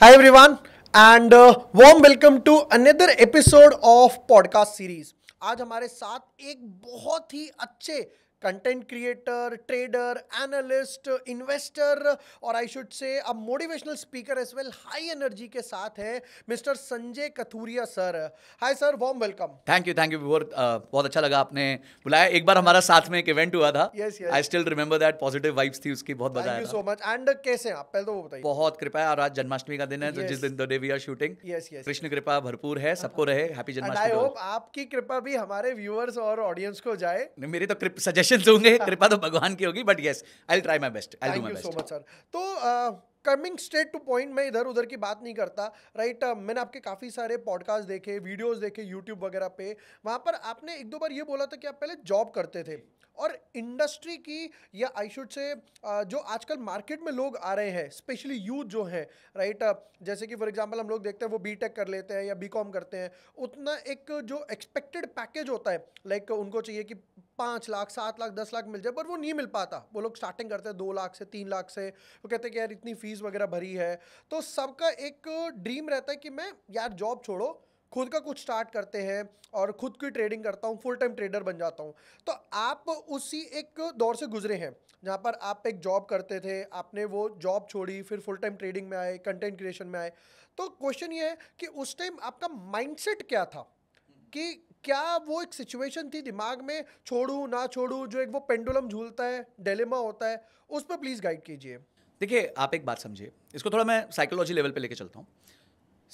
Hi everyone and warm welcome to another episode of podcast series आज हमारे साथ एक बहुत ही अच्छे content creator trader analyst investor और आई शुड से अब motivational speaker as well high energy के साथ है mister Sanjay Kathuria sir hi sir warm welcome thank you thank you बहुत अच्छा लगा आपने बुलाया एक बार हमारा साथ में एक इवेंट हुआ था I still remember that positive vibes थी उसकी बहुत मजा आया सो मच एंड कैसे हैं आप पहले तो वो बताइए बहुत कृपा है और आज जन्माष्टमी का दिन है तो yes. तो जिस दिन the day we are shooting Krishna कृपा भरपूर है सबको uh-huh. रहे हैप्पी जन्माष्टमी आई होप आपकी कृपा भी हमारे व्यूअर्स और ऑडियंस को जाए मेरी तो सजेशन क्वेश्चंस होंगे कृपा तो भगवान की होगी but yes I try my best I do my best so much sir तो कमिंग स्ट्रेट टू पॉइंट मैं इधर उधर की बात नहीं करता राइट right? Uh, मैंने आपके काफ़ी सारे पॉडकास्ट देखे वीडियोस देखे यूट्यूब वगैरह पे वहाँ पर आपने एक दो बार ये बोला था कि आप पहले जॉब करते थे और इंडस्ट्री की या आई शुड से जो आजकल मार्केट में लोग आ रहे हैं स्पेशली यूथ जो हैं राइट right? जैसे कि फॉर एग्जांपल हम लोग देखते हैं वो बी कर लेते हैं या बी करते हैं उतना एक जो एक्सपेक्टेड पैकेज होता है लाइक like उनको चाहिए कि पाँच लाख सात लाख दस लाख मिल जाए पर वो नहीं मिल पाता वो लोग स्टार्टिंग करते हैं दो लाख से तीन लाख से वो कहते हैं कि यार इतनी फ़ीस वगैरह भरी है तो सबका एक ड्रीम रहता है कि मैं यार जॉब छोड़ो खुद का कुछ स्टार्ट करते हैं और खुद की ट्रेडिंग करता हूँ फुल टाइम ट्रेडर बन जाता हूँ तो आप उसी एक दौर से गुजरे हैं जहाँ पर आप एक जॉब करते थे आपने वो जॉब छोड़ी फिर फुल टाइम ट्रेडिंग में आए कंटेंट क्रिएशन में आए तो क्वेश्चन ये है कि उस टाइम आपका माइंडसेट क्या था कि क्या वो एक सिचुएशन थी दिमाग में छोड़ू ना छोड़ू जो एक वो पेंडुलम झूलता है डेलेमा होता है उस पर प्लीज़ गाइड कीजिए देखिए आप एक बात समझिए इसको थोड़ा मैं साइकोलॉजी लेवल पे लेके चलता हूँ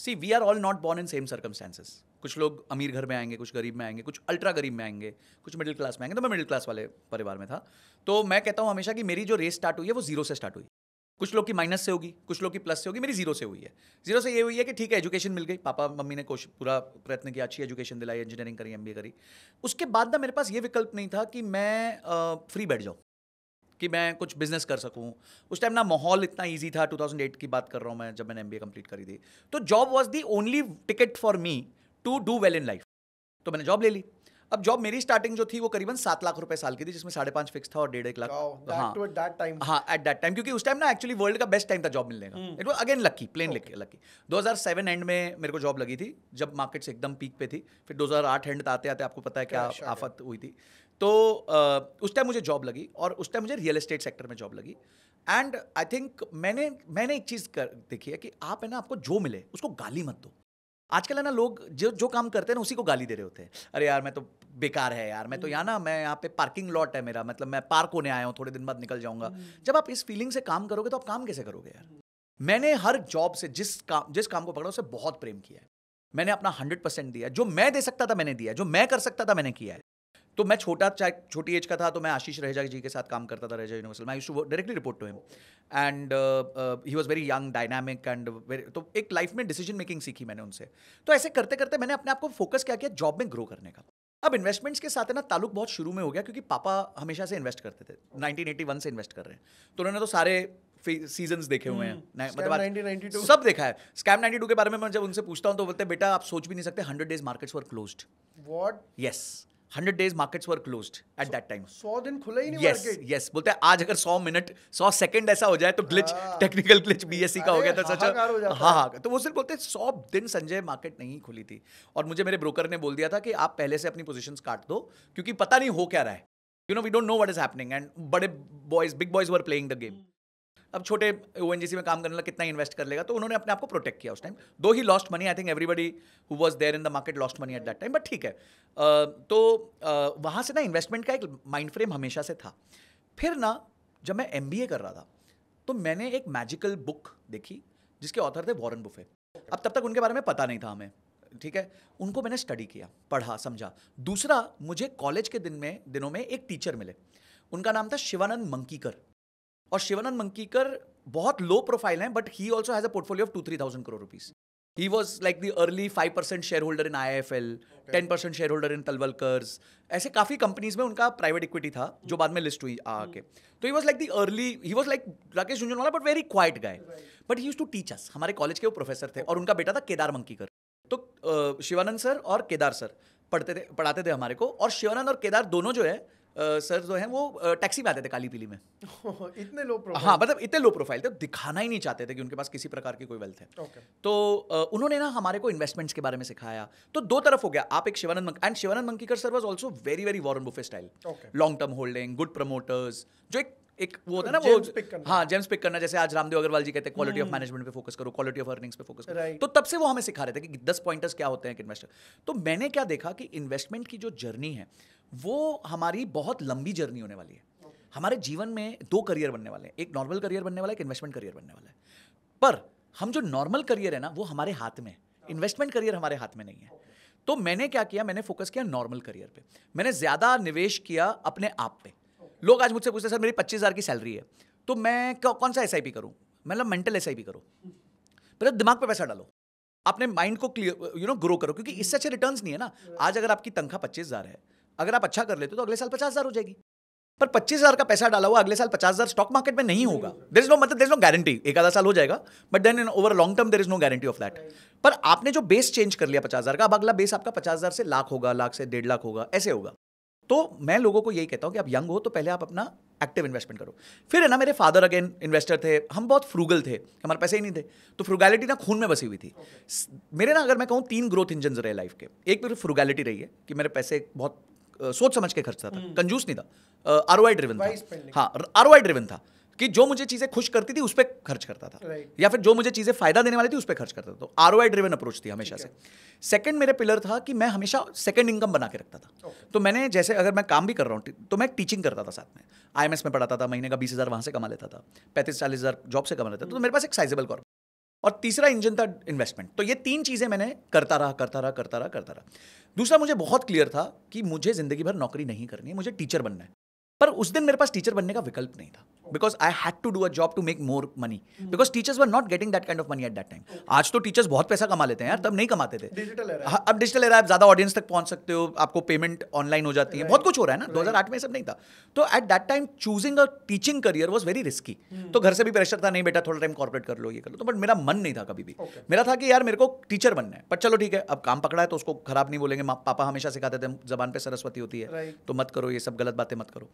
see we are all not born in same circumstances कुछ लोग अमीर घर में आएंगे कुछ गरीब में आएंगे कुछ अल्ट्रा गरीब में आएंगे कुछ मिडिल क्लास में आएंगे तो मैं मिडिल क्लास वाले परिवार में था तो मैं कहता हूँ हमेशा कि मेरी जो रेस स्टार्ट हुई है वो जीरो से स्टार्ट हुई कुछ लोग की माइनस से होगी कुछ लोग की प्लस से होगी मेरी जीरो से हुई है जीरो से ये हुई है कि ठीक है एजुकेशन मिल गई पापा मम्मी ने कोशिश पूरा प्रयत्न किया अच्छी एजुकेशन दिलाई इंजीनियरिंग करी एम करी उसके बाद ना मेरे पास ये विकल्प नहीं था कि मैं फ्री बैठ जाऊँ कि मैं कुछ बिजनेस कर सकूं उस टाइम ना माहौल इतना इजी था 2008 की बात कर रहा हूँ मैं जब मैंने एम कंप्लीट करी थी तो job was the only ticket for me to do well in life तो मैंने जॉब ले ली अब जॉब मेरी स्टार्टिंग जो थी वो करीबन सात लाख रुपए साल की थी जिसमें साढ़े पांच फिक्स था और डेढ़ एक लाख हाँ एट दैट टाइम क्योंकि उस टाइम ना एक्चुअली वर्ल्ड का बेस्ट टाइम था जॉब मिलने का it was again lucky plain lucky seven end में मेरे को जॉब लगी थी जब मार्केट एकदम पीक पे थी फिर आठ एंड तो आते आते आपको पता है क्या आफत हुई थी तो उस टाइम मुझे जॉब लगी और उस टाइम मुझे रियल एस्टेट सेक्टर में जॉब लगी एंड आई थिंक मैंने मैंने एक चीज़ कर देखी है कि आप है ना आपको जो मिले उसको गाली मत दो आजकल है ना लोग जो जो काम करते हैं ना उसी को गाली दे रहे होते हैं अरे यार मैं तो बेकार है यार मैं तो हम्म। यहाँ ना मैं यहाँ पे पार्किंग लॉट है मेरा मतलब मैं पार्क होने आया हूँ थोड़े दिन बाद निकल जाऊंगा हम्म। जब आप इस फीलिंग से काम करोगे तो आप काम कैसे करोगे यार मैंने हर जॉब से जिस काम जिस काम को पकड़ा उसे बहुत प्रेम किया है मैंने अपना हंड्रेड परसेंट दिया जो मैं दे सकता था मैंने दिया जो मैं कर सकता था मैंने किया है तो मैं छोटा चाहे छोटी एज का था तो मैं आशीष रहेजा जी के साथ काम करता था रहेजा यूनिवर्सल मैं directly report to him and he was very young dynamic and तो एक लाइफ में डिसीजन मेकिंग सीखी मैंने उनसे तो ऐसे करते करते मैंने अपने आप को फोकस क्या किया जॉब में ग्रो करने का अब इन्वेस्टमेंट्स के साथ है ना ताल्लुक बहुत शुरू में हो गया क्योंकि पापा हमेशा से इन्वेस्ट करते थे 1981 से इन्वेस्ट कर रहे हैं तो उन्होंने तो सारे सीजन देखे हुए हैं हम्म। मतलब सब देखा है स्कैम 92 के बारे में मैं जब उनसे पूछता हूँ तो बोलते बेटा आप सोच भी नहीं सकते hundred days markets were closed what yes hundred days markets were closed at that time सौ दिन खुला ही नहीं yes, मार्केट यस yes. बोलते हैं आज अगर सौ मिनट सौ सेकंड ऐसा हो जाए तो ग्लिच टेक्निकल ग्लिच बीएससी का हो गया था सच हाँ हाँ तो वो सिर्फ बोलते हैं सौ दिन संजय मार्केट नहीं खुली थी और मुझे मेरे ब्रोकर ने बोल दिया था कि आप पहले से अपनी पोजिशन काट दो क्योंकि पता नहीं हो क्या रहा है you know we don't know what is happening and बड़े boys big boys were playing the game अब छोटे ओ में काम करने लगा कितना इन्वेस्ट कर लेगा तो उन्होंने अपने आप को प्रोटेक्ट किया उस time though he lost money I think everybody who was there in the market lost money at that time but ठीक है तो वहाँ से ना इन्वेस्टमेंट का एक माइंड फ्रेम हमेशा से था फिर ना जब मैं एम कर रहा था तो मैंने एक मैजिकल बुक देखी जिसके ऑथर थे वॉरन बुफे अब तब तक उनके बारे में पता नहीं था हमें ठीक है उनको मैंने स्टडी किया पढ़ा समझा दूसरा मुझे कॉलेज के दिन में दिनों में एक टीचर मिले उनका नाम था शिवानंद मंकीकर और शिवानंद मंकीकर बहुत लो प्रोफाइल हैं but he also has a portfolio of two three thousand crore rupees he was like the early five percent share holder in I F L ten percent share holder in Talwalkars ऐसे काफ़ी companies में उनका private equity था जो बाद में list हुई आके hmm. तो he was like the early he was like Rakesh Jhunjhunwala but very quiet guy but he used to teach us हमारे कॉलेज के वो प्रोफेसर थे और उनका बेटा था केदार मंकीकर तो शिवानंद सर और केदार सर पढ़ते थे पढ़ाते थे हमारे को और शिवानंद और केदार दोनों जो है सर जो है वो टैक्सी में आते थे काली पीली में इतने लो प्रोफाइल हाँ मतलब इतने लो प्रोफाइल थे दिखाना ही नहीं चाहते थे कि उनके पास किसी प्रकार की कोई वेल्थ है okay. तो उन्होंने ना हमारे को इन्वेस्टमेंट्स के बारे में सिखाया तो दो तरफ हो गया आप एक Shivanand and Shivanand Mankikar sir was also very very Warren Buffett style long term holding good promoters जो एक एक वो होता है ना वो हाँ जेम्स पिक करना जैसे आज रामदेव अग्रवाल जी कहते हैं क्वालिटी ऑफ मैनेजमेंट पे फोकस करो क्वालिटी ऑफ अर्निंग्स पे फोकस करो right. तो तब से वो हमें सिखा रहे थे कि दस पॉइंटर्स क्या होते हैं इन्वेस्टर तो मैंने क्या देखा कि इन्वेस्टमेंट की जो जर्नी है वो हमारी बहुत लंबी जर्नी होने वाली है हमारे जीवन में दो करियर बनने वाले हैं एक नॉर्मल करियर बनने वाला है एक इन्वेस्टमेंट करियर बनने वाला है पर हम जो नॉर्मल करियर है ना वो हमारे हाथ में है इन्वेस्टमेंट करियर हमारे हाथ में नहीं है तो मैंने क्या किया मैंने फोकस किया नॉर्मल करियर पे मैंने ज़्यादा निवेश किया अपने आप पे लोग आज मुझसे पूछते सर मेरी पच्चीस हज़ार की सैलरी है तो मैं कौन सा एस आई पी करूँ मतलब मेंटल एस आई पी करो पहले दिमाग पे पैसा डालो अपने माइंड को क्लियर यू नो ग्रो करो क्योंकि इससे अच्छे रिटर्न नहीं है ना आज अगर आपकी तनखा पच्चीस हज़ार है अगर आप अच्छा कर लेते हो तो अगले साल पचास हज़ार हो जाएगी पर पच्चीस हज़ार का पैसा डाला हुआ अगले साल पचास हज़ार स्टॉक मार्केट में नहीं होगा देर इज नो मतलब देर इज नो गारंटी एक आधा साल हो जाएगा but then in over long term there is no guarantee of that पर आपने जो बेस चेंज कर लिया पचास हज़ार का अब अगला बेस आपका पचास हज़ार से लाख होगा लाख से डेढ़ लाख होगा ऐसे होगा तो मैं लोगों को यही कहता हूँ कि आप यंग हो तो पहले आप अपना एक्टिव इन्वेस्टमेंट करो फिर है ना मेरे फादर अगेन इन्वेस्टर थे हम बहुत फ्रूगल थे हमारे पैसे ही नहीं थे तो फ्रूगैलिटी ना खून में बसी हुई थी okay. मेरे ना अगर मैं कहूँ तीन ग्रोथ इंजन रहे लाइफ के एक मेरी फ्रूगैलिटी रही है कि मेरे पैसे बहुत सोच समझ के खर्चता था कंजूस हम्म। नहीं था आर ओ आई ड्रिवन था हाँ आर ओ आई ड्रिवन था कि जो मुझे चीज़ें खुश करती थी उस पर खर्च करता था right. या फिर जो मुझे चीज़ें फायदा देने वाली थी उस पर खर्च करता था तो R O I driven approach थी हमेशा से सेकंड मेरे पिलर था कि मैं हमेशा सेकंड इनकम बना के रखता था okay. Oh. तो मैंने जैसे अगर मैं काम भी कर रहा हूँ तो मैं टीचिंग करता था साथ में आई में पढ़ाता था महीने का बीस हज़ार वहाँ से कमा लेता था पैंतीस चालीस हज़ार जॉब से कमा लेता था तो मेरे पास एक साइजेबल कॉर्प और तीसरा इंजन था इन्वेस्टमेंट तो ये तीन चीज़ें मैंने करता रहा करता रहा करता रहा करता रहा दूसरा मुझे बहुत क्लियर था कि मुझे ज़िंदगी भर नौकरी नहीं करनी है मुझे टीचर बनना है पर उस दिन मेरे पास टीचर बनने का विकल्प नहीं था because I had to do a job to make more money because teachers were not getting that kind of money at that time आज तो टीचर्स बहुत पैसा कमा लेते हैं यार तब नहीं कमाते थे डिजिटल हाँ, अब डिजिटल एरा आप ज्यादा ऑडियंस तक पहुंच सकते हो आपको पेमेंट ऑनलाइन हो जाती है बहुत कुछ हो रहा है ना दो हजार आठ में सब नहीं था तो at that time choosing a teaching career was very risky तो घर से भी प्रेशर था नहीं बेटा थोड़ा टाइम कॉर्पोरेट कर लो ये कर लो तो बट मेरा मन नहीं था कभी भी मेरा था कि यार मेरे को टीचर बनना है पर चलो ठीक है अब काम पकड़ा है तो उसको खराब नहीं बोलेंगे पापा हमेशा सिखाते थे जबान पे सरस्वती होती है तो मत करो ये सब गलत बातें मत करो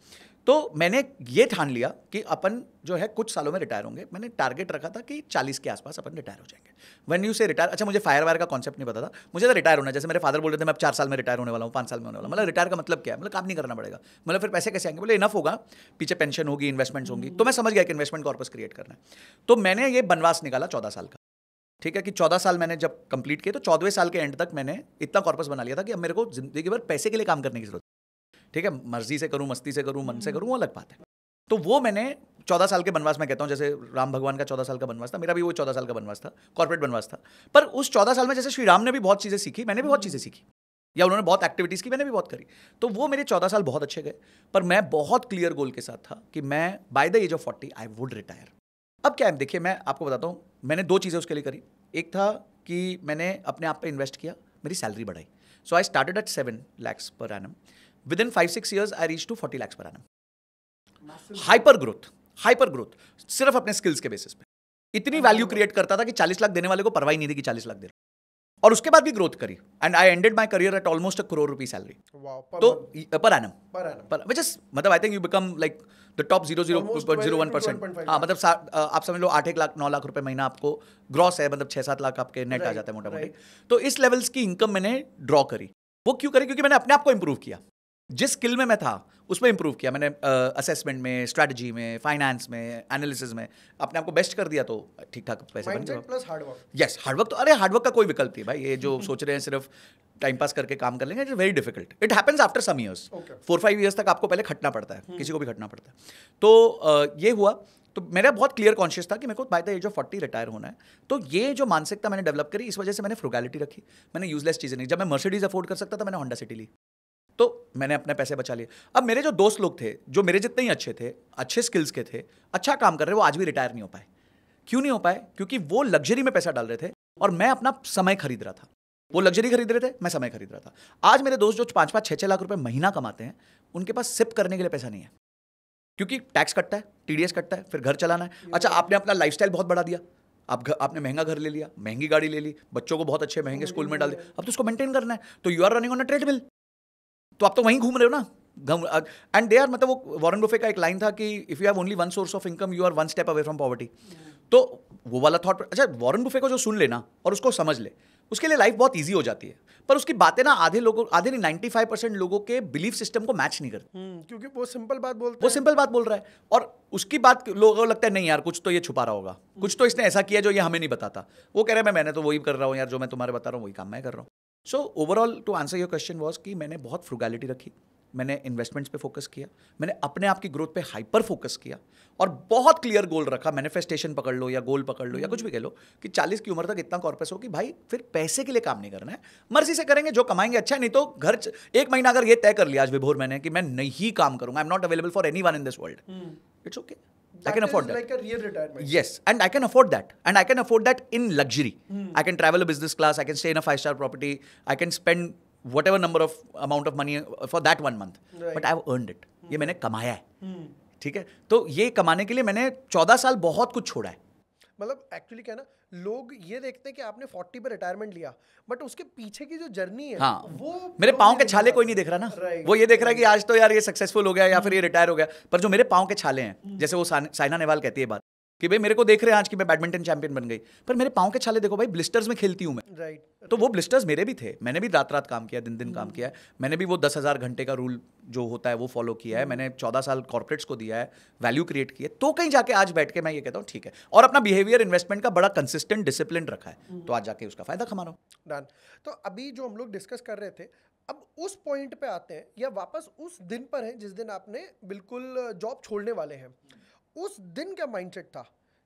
तो मैंने ये ठान लिया कि अपन जो है कुछ सालों में रिटायर होंगे मैंने टारगेट रखा था कि चालीस के आसपास अपन रिटायर हो जाएंगे वन यू से रिटायर अच्छा मुझे फायर वायर का कॉन्सेप्ट नहीं पता था मुझे तो रिटायर होना जैसे मेरे फादर बोल रहे थे मैं अब चार साल में रिटायर होने वाला हूँ पाँच साल में होने वाला मतलब रिटायर का मतलब क्या है मतलब काम नहीं करना पड़ेगा मतलब फिर पैसे कैसे आएंगे बोले इनफ होगा पीछे पेंशन होगी इन्वेस्टमेंट्स होंगी तो मैं समझ गया कि इन्वेस्टमेंट कॉर्पस क्रिएट करना है तो मैंने ये बनवास निकाला चौदह साल का ठीक है कि चौदह साल मैंने जब कंप्लीट किए तो चौदह साल के एंड तक मैंने इतना कॉर्पस बना लिया था कि अब मेरे को जिंदगी भर पैसे के लिए काम करने की जरूरत ठीक है मर्जी से करूँ मस्ती से करूँ मन से हम्म। करूँ वो अलग बात है तो वो मैंने चौदह साल के बनवास में कहता हूँ जैसे राम भगवान का चौदह साल का बनवास था मेरा भी वो चौदह साल का बनवास था कॉर्पोरेट बनवास था पर उस चौदह साल में जैसे श्री राम ने भी बहुत चीज़ें सीखी मैंने भी बहुत हम्म। चीज़ें सीखी या उन्होंने बहुत एक्टिविटीज़ की मैंने भी बहुत करी तो वो मेरे चौदह साल बहुत अच्छे गए पर मैं बहुत क्लियर गोल के साथ था कि मैं by the age of forty I would retire अब क्या है देखिए मैं आपको बताता हूँ मैंने दो चीज़ें उसके लिए करी एक था कि मैंने अपने आप पर इन्वेस्ट किया मेरी सैलरी बढ़ाई so I started at seven lakhs per annum within five six years I reach to forty lakhs per annum hyper growth hyper growth सिर्फ अपने स्किल्स के बेसिस पे इतनी वैल्यू क्रिएट करता था कि चालीस लाख देने वाले को परवाही नहीं थी कि चालीस लाख दे रहा और उसके बाद भी ग्रोथ करी and I ended my career at almost a crore rupee salary तो पर एनम विच इज मतलब I think you become like the top zero zero zero one percent हाँ मतलब आप समझ लो आठ एक लाख नौ लाख रुपए महीना आपको ग्रॉस है मतलब छः सात लाख आपके नेट right, आ जाता है मोटा मोटी right. तो इस लेवल्स की इनकम मैंने ड्रॉ करी वो क्यों करी क्योंकि मैंने अपने आप को इम्प्रूव किया जिस स्किल में मैं था उसमें इंप्रूव किया मैंने असेसमेंट uh, में स्ट्रेटजी में फाइनेंस में एनालिसिस में अपने आपको बेस्ट कर दिया तो ठीक ठाक पैसे बन प्लस हार्डवर्क यस हार्डवर्क तो अरे हार्डवर्क का कोई विकल्प नहीं भाई ये जो सोच रहे हैं सिर्फ टाइम पास करके काम कर लेंगे it very difficult it happens after some years four five years तक आपको पहले खटना पड़ता है hmm. किसी को भी खटना पड़ता है तो uh, ये हुआ तो मेरा बहुत क्लियर कॉन्शियस था कि मेरे को by the age of forty retire होना है तो ये जो मानसिकता मैंने डेवलप करी इस वजह से मैंने फ्रुगैलिटी रखी मैंने यूजलेस चीज़ें नहीं जब मैं मर्सिडीज अफोर्ड कर सकता था मैंने होंडा सिटी ली तो मैंने अपने पैसे बचा लिए अब मेरे जो दोस्त लोग थे जो मेरे जितने ही अच्छे थे अच्छे स्किल्स के थे अच्छा काम कर रहे वो आज भी रिटायर नहीं हो पाए क्यों नहीं हो पाए क्योंकि वो लग्जरी में पैसा डाल रहे थे और मैं अपना समय खरीद रहा था वो लग्जरी खरीद रहे थे मैं समय खरीद रहा था आज मेरे दोस्त जो पाँच पाँच छः छः लाख रुपये महीना कमाते हैं उनके पास सिप करने के लिए पैसा नहीं है क्योंकि टैक्स कटता है टीडीएस कटता है फिर घर चलाना है अच्छा आपने अपना लाइफस्टाइल बहुत बढ़ा दिया आप घर आपने महंगा घर ले लिया महंगी गाड़ी ले ली बच्चों को बहुत अच्छे महंगे स्कूल में डाल दिया अब तो उसको मेंटेन करना है तो you are running on a treadmill तो आप तो वहीं घूम रहे हो ना एंड दे आर मतलब वो वॉरन बुफे का एक लाइन था कि if you have only one source of income you are one step away from poverty तो वो वाला थॉट अच्छा वॉरन बुफे को जो सुन लेना और उसको समझ ले उसके लिए लाइफ बहुत ईजी हो जाती है पर उसकी बातें ना आधे लोगों आधे नहीं नाइन्टी फाइव परसेंट लोगों के बिलीफ सिस्टम को मैच नहीं करती हम्म, क्योंकि वो सिंपल बात बोल वो सिंपल बात बोल रहा है और उसकी बात लोगों को लगता है नहीं यार कुछ तो ये छुपा रहा होगा कुछ तो इसने ऐसा किया जो ये हमें नहीं बताता वो कह रहे मैं मैंने तो वही कर रहा हूँ यार जो मैं तुम्हारे बता रहा हूँ वही काम मैं कर रहा हूँ so overall to answer your question was कि मैंने बहुत फ्रुगैलिटी रखी मैंने इन्वेस्टमेंट्स पे फोकस किया मैंने अपने आप की ग्रोथ पे हाइपर फोकस किया और बहुत क्लियर गोल रखा मैनिफेस्टेशन पकड़ लो या गोल पकड़ लो या कुछ भी कह लो कि 40 की उम्र तक इतना कॉर्पस हो कि भाई फिर पैसे के लिए काम नहीं करना है मर्जी से करेंगे जो कमाएंगे अच्छा नहीं तो घर एक महीना अगर ये तय कर लिया आज विभोर मैंने कि मैं नहीं काम करूंगा I am not available for anyone in this world it's okay That I can afford that. Like a real retirement. Yes, and I can afford that, and I can afford that in luxury. Mm. I can travel a business class. I can stay in a five star property. I can spend whatever number of amount of money for that one month. Right. But I've earned it. Mm. ये मैंने कमाया है. ठीक है तो ये कमाने के लिए मैंने 14 साल बहुत कुछ छोड़ा है मतलब एक्चुअली क्या ना लोग ये देखते हैं कि आपने फोर्टी पे रिटायरमेंट लिया बट उसके पीछे की जो जर्नी है हाँ वो मेरे पाँव के छाले कोई नहीं देख रहा ना वो ये देख रहा है कि आज तो यार ये सक्सेसफुल हो गया या फिर ये रिटायर हो गया पर जो मेरे पाँव के छाले हैं हम्म। जैसे वो साइना नेहवाल कहती है बात कि भाई मेरे को देख रहे हैं आज कि मैं बैडमिंटन चैंपियन बन गई पर मेरे पाँव के छाले देखो भाई ब्लिस्टर्स में खेलती हूँ मैं राइट right, right. तो वो ब्लिस्टर्स मेरे भी थे मैंने भी रात रात काम किया दिन दिन hmm. काम किया है मैंने भी वो दस हज़ार घंटे का रूल जो होता है वो फॉलो किया है hmm. मैंने चौदह साल कॉर्पोरेट्स को दिया है वैल्यू क्रिएट किया तो कहीं जाके आज बैठ के मैं ये कहता हूँ ठीक है और अपना बिहेवियर इन्वेस्टमेंट का बड़ा कंसिस्टेंट डिसिप्लिन रखा है hmm. तो आज जाके उसका फायदा खमा रहा हूँ तो अभी जो हम लोग डिस्कस कर रहे थे अब उस पॉइंट पे आते हैं या वापस उस दिन पर हैं जिस दिन आपने बिल्कुल जॉब छोड़ने वाले हैं उस दिन क्या माइंडसेट था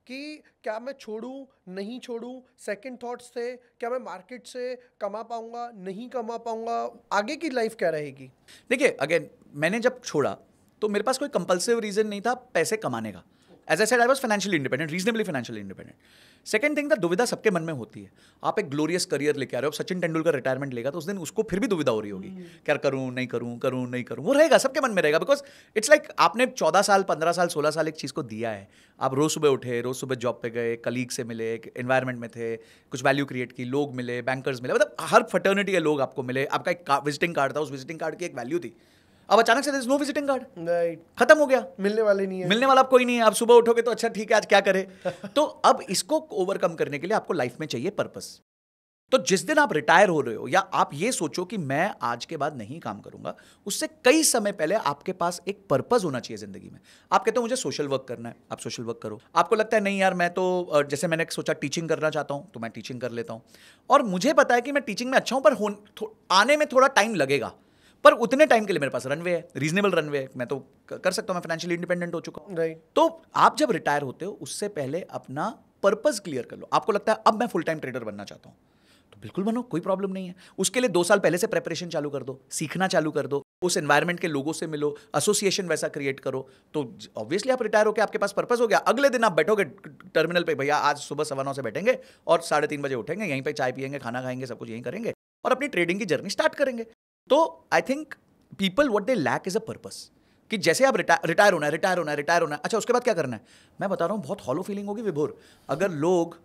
कि क्या मैं छोड़ूं नहीं छोड़ूं सेकंड थॉट्स थे क्या मैं मार्केट से कमा पाऊंगा नहीं कमा पाऊंगा आगे की लाइफ क्या रहेगी देखिए अगेन मैंने जब छोड़ा तो मेरे पास कोई कंपल्सिव रीज़न नहीं था पैसे कमाने का as I said I was financially independent reasonably financially independent second thing था दुविधा सबके मन में होती है आप एक ग्लोरियस करियर लेके आ रहे हो सचिन तेंदुलकर रिटायरमेंट लेगा तो उस दिन उसको फिर भी दुविधा हो रही होगी हम्म। क्या करूँ नहीं करूँ करूँ नहीं करूँ वो रहेगा सबके मन में रहेगा बिकॉज इट्स लाइक आपने चौदह साल पंद्रह साल सोलह साल एक चीज़ को दिया है आप रोज़ सुबह उठे रोज़ सुबह जॉब पे गए कलीग से मिले एक एनवायरमेंट में थे कुछ वैल्यू क्रिएट की लोग मिले बैंकर्स मिले मतलब हर फटर्निटी के लोग आपको मिले आपका एक विजिटिंग कार्ड था उस विजिटिंग कार्ड की एक वैल्यू थी अब अचानक से नो विजिटिंग कार्ड राइट खत्म हो गया मिलने वाले नहीं है मिलने वाला आप कोई नहीं है आप सुबह उठोगे तो अच्छा ठीक है आज क्या करे तो अब इसको ओवरकम करने के लिए आपको लाइफ में चाहिए पर्पस तो जिस दिन आप रिटायर हो रहे हो या आप ये सोचो कि मैं आज के बाद नहीं काम करूंगा उससे कई समय पहले आपके पास एक पर्पज होना चाहिए जिंदगी में आप कहते हो मुझे सोशल वर्क करना है आप सोशल वर्क करो आपको लगता है नहीं यार मैं तो जैसे मैंने सोचा टीचिंग करना चाहता हूं तो मैं टीचिंग कर लेता हूं और मुझे पता है कि मैं टीचिंग में अच्छा हूं पर आने में थोड़ा टाइम लगेगा पर उतने टाइम के लिए मेरे पास रनवे है रीजनेबल रनवे है मैं तो कर सकता हूँ मैं फाइनेंशियली इंडिपेंडेंट हो चुका हूँ राइट तो आप जब रिटायर होते हो उससे पहले अपना पर्पज क्लियर कर लो आपको लगता है अब मैं फुल टाइम ट्रेडर बनना चाहता हूँ तो बिल्कुल बनो कोई प्रॉब्लम नहीं है उसके लिए दो साल पहले से प्रेपरेशन चालू कर दो सीखना चालू कर दो उस एनवायरमेंट के लोगों से मिलो एसोसिएशन वैसा क्रिएट करो तो ऑब्वियसली आप रिटायर होकर आपके पास पर्पज हो गया अगले दिन आप बैठोगे टर्मिनल पे भैया आज सुबह सवा नौ से बैठेंगे और साढ़े तीन बजे उठेंगे यहीं पे चाय पियेंगे खाना खाएंगे सब कुछ यहीं करेंगे और अपनी ट्रेडिंग की जर्नी स्टार्ट करेंगे तो I think people what they lack is a purpose कि जैसे आप रिटायर रिटायर होना है रिटायर होना है रिटायर होना है अच्छा उसके बाद क्या करना है मैं बता रहा हूँ बहुत हॉलो फीलिंग होगी विभोर अगर लोग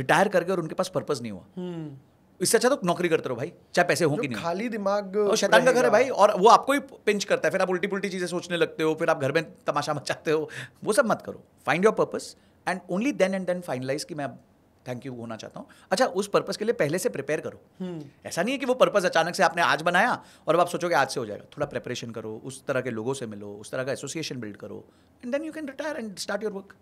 रिटायर करके और उनके पास पर्पज नहीं हुआ हम्म। इससे अच्छा तो नौकरी करते रहो भाई चाहे पैसे हो कि नहीं खाली दिमाग और शैतान का घर है भाई और वो आपको ही पिंच करता है फिर आप उल्टी पुल्टी चीज़ें सोचने लगते हो फिर आप घर में तमाशा मचाते हो वो सब मत करो find your purpose and only then and then finalize कि मैं थैंक यू होना चाहता हूँ अच्छा उस पर्पज़ के लिए पहले से प्रिपेयर करो हम्म। ऐसा नहीं है कि वो पर्पज़ अचानक से आपने आज बनाया और अब आप सोचोगे आज से हो जाएगा थोड़ा प्रिपरेशन करो उस तरह के लोगों से मिलो उस तरह का एसोसिएशन बिल्ड करो and then you can retire and start your work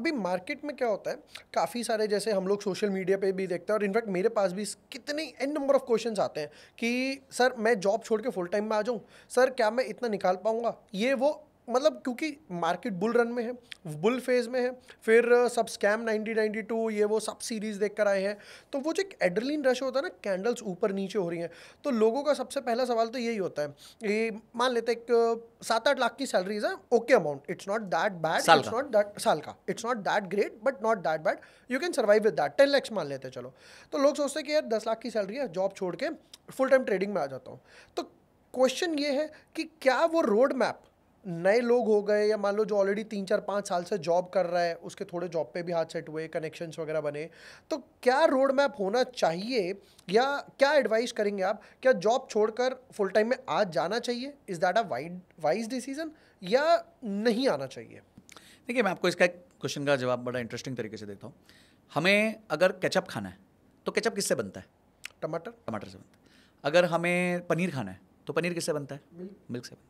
अभी मार्केट में क्या होता है काफ़ी सारे जैसे हम लोग सोशल मीडिया पर भी देखते हैं और इनफैक्ट मेरे पास भी कितने एन नंबर ऑफ क्वेश्चन आते हैं कि सर मैं जॉब छोड़ के फुल टाइम में आ जाऊँ सर क्या मैं इतना निकाल पाऊँगा ये वो मतलब क्योंकि मार्केट बुल रन में है बुल फेज में है फिर सब स्कैम 1992 ये वो सब सीरीज देख कर आए हैं तो वो जो एक एड्रलिन रश होता है ना कैंडल्स ऊपर नीचे हो रही हैं तो लोगों का सबसे पहला सवाल तो यही होता है ये मान लेते एक सात आठ लाख की सैलरीज है okay amount it's not that bad it's not that साल का it's not that great but not that bad you can survive with that ten lakhs मान लेते चलो तो लोग सोचते हैं कि यार दस लाख की सैलरी है जॉब छोड़ के फुल टाइम ट्रेडिंग में आ जाता हूँ तो क्वेश्चन ये है कि क्या वो रोड मैप नए लोग हो गए या मान लो जो ऑलरेडी तीन चार पाँच साल से जॉब कर रहा है उसके थोड़े जॉब पे भी हाथ सेट हुए कनेक्शंस वगैरह बने तो क्या रोड मैप होना चाहिए या क्या एडवाइस करेंगे आप क्या जॉब छोड़कर फुल टाइम में आज जाना चाहिए is that a wide wise decision या नहीं आना चाहिए देखिए मैं आपको इसका क्वेश्चन का जवाब बड़ा इंटरेस्टिंग तरीके से देता हूँ हमें अगर केचप खाना है तो केचप किससे बनता है टमाटर टमाटर से बनता है अगर हमें पनीर खाना है तो पनीर किससे बनता है मिल्क से बनता है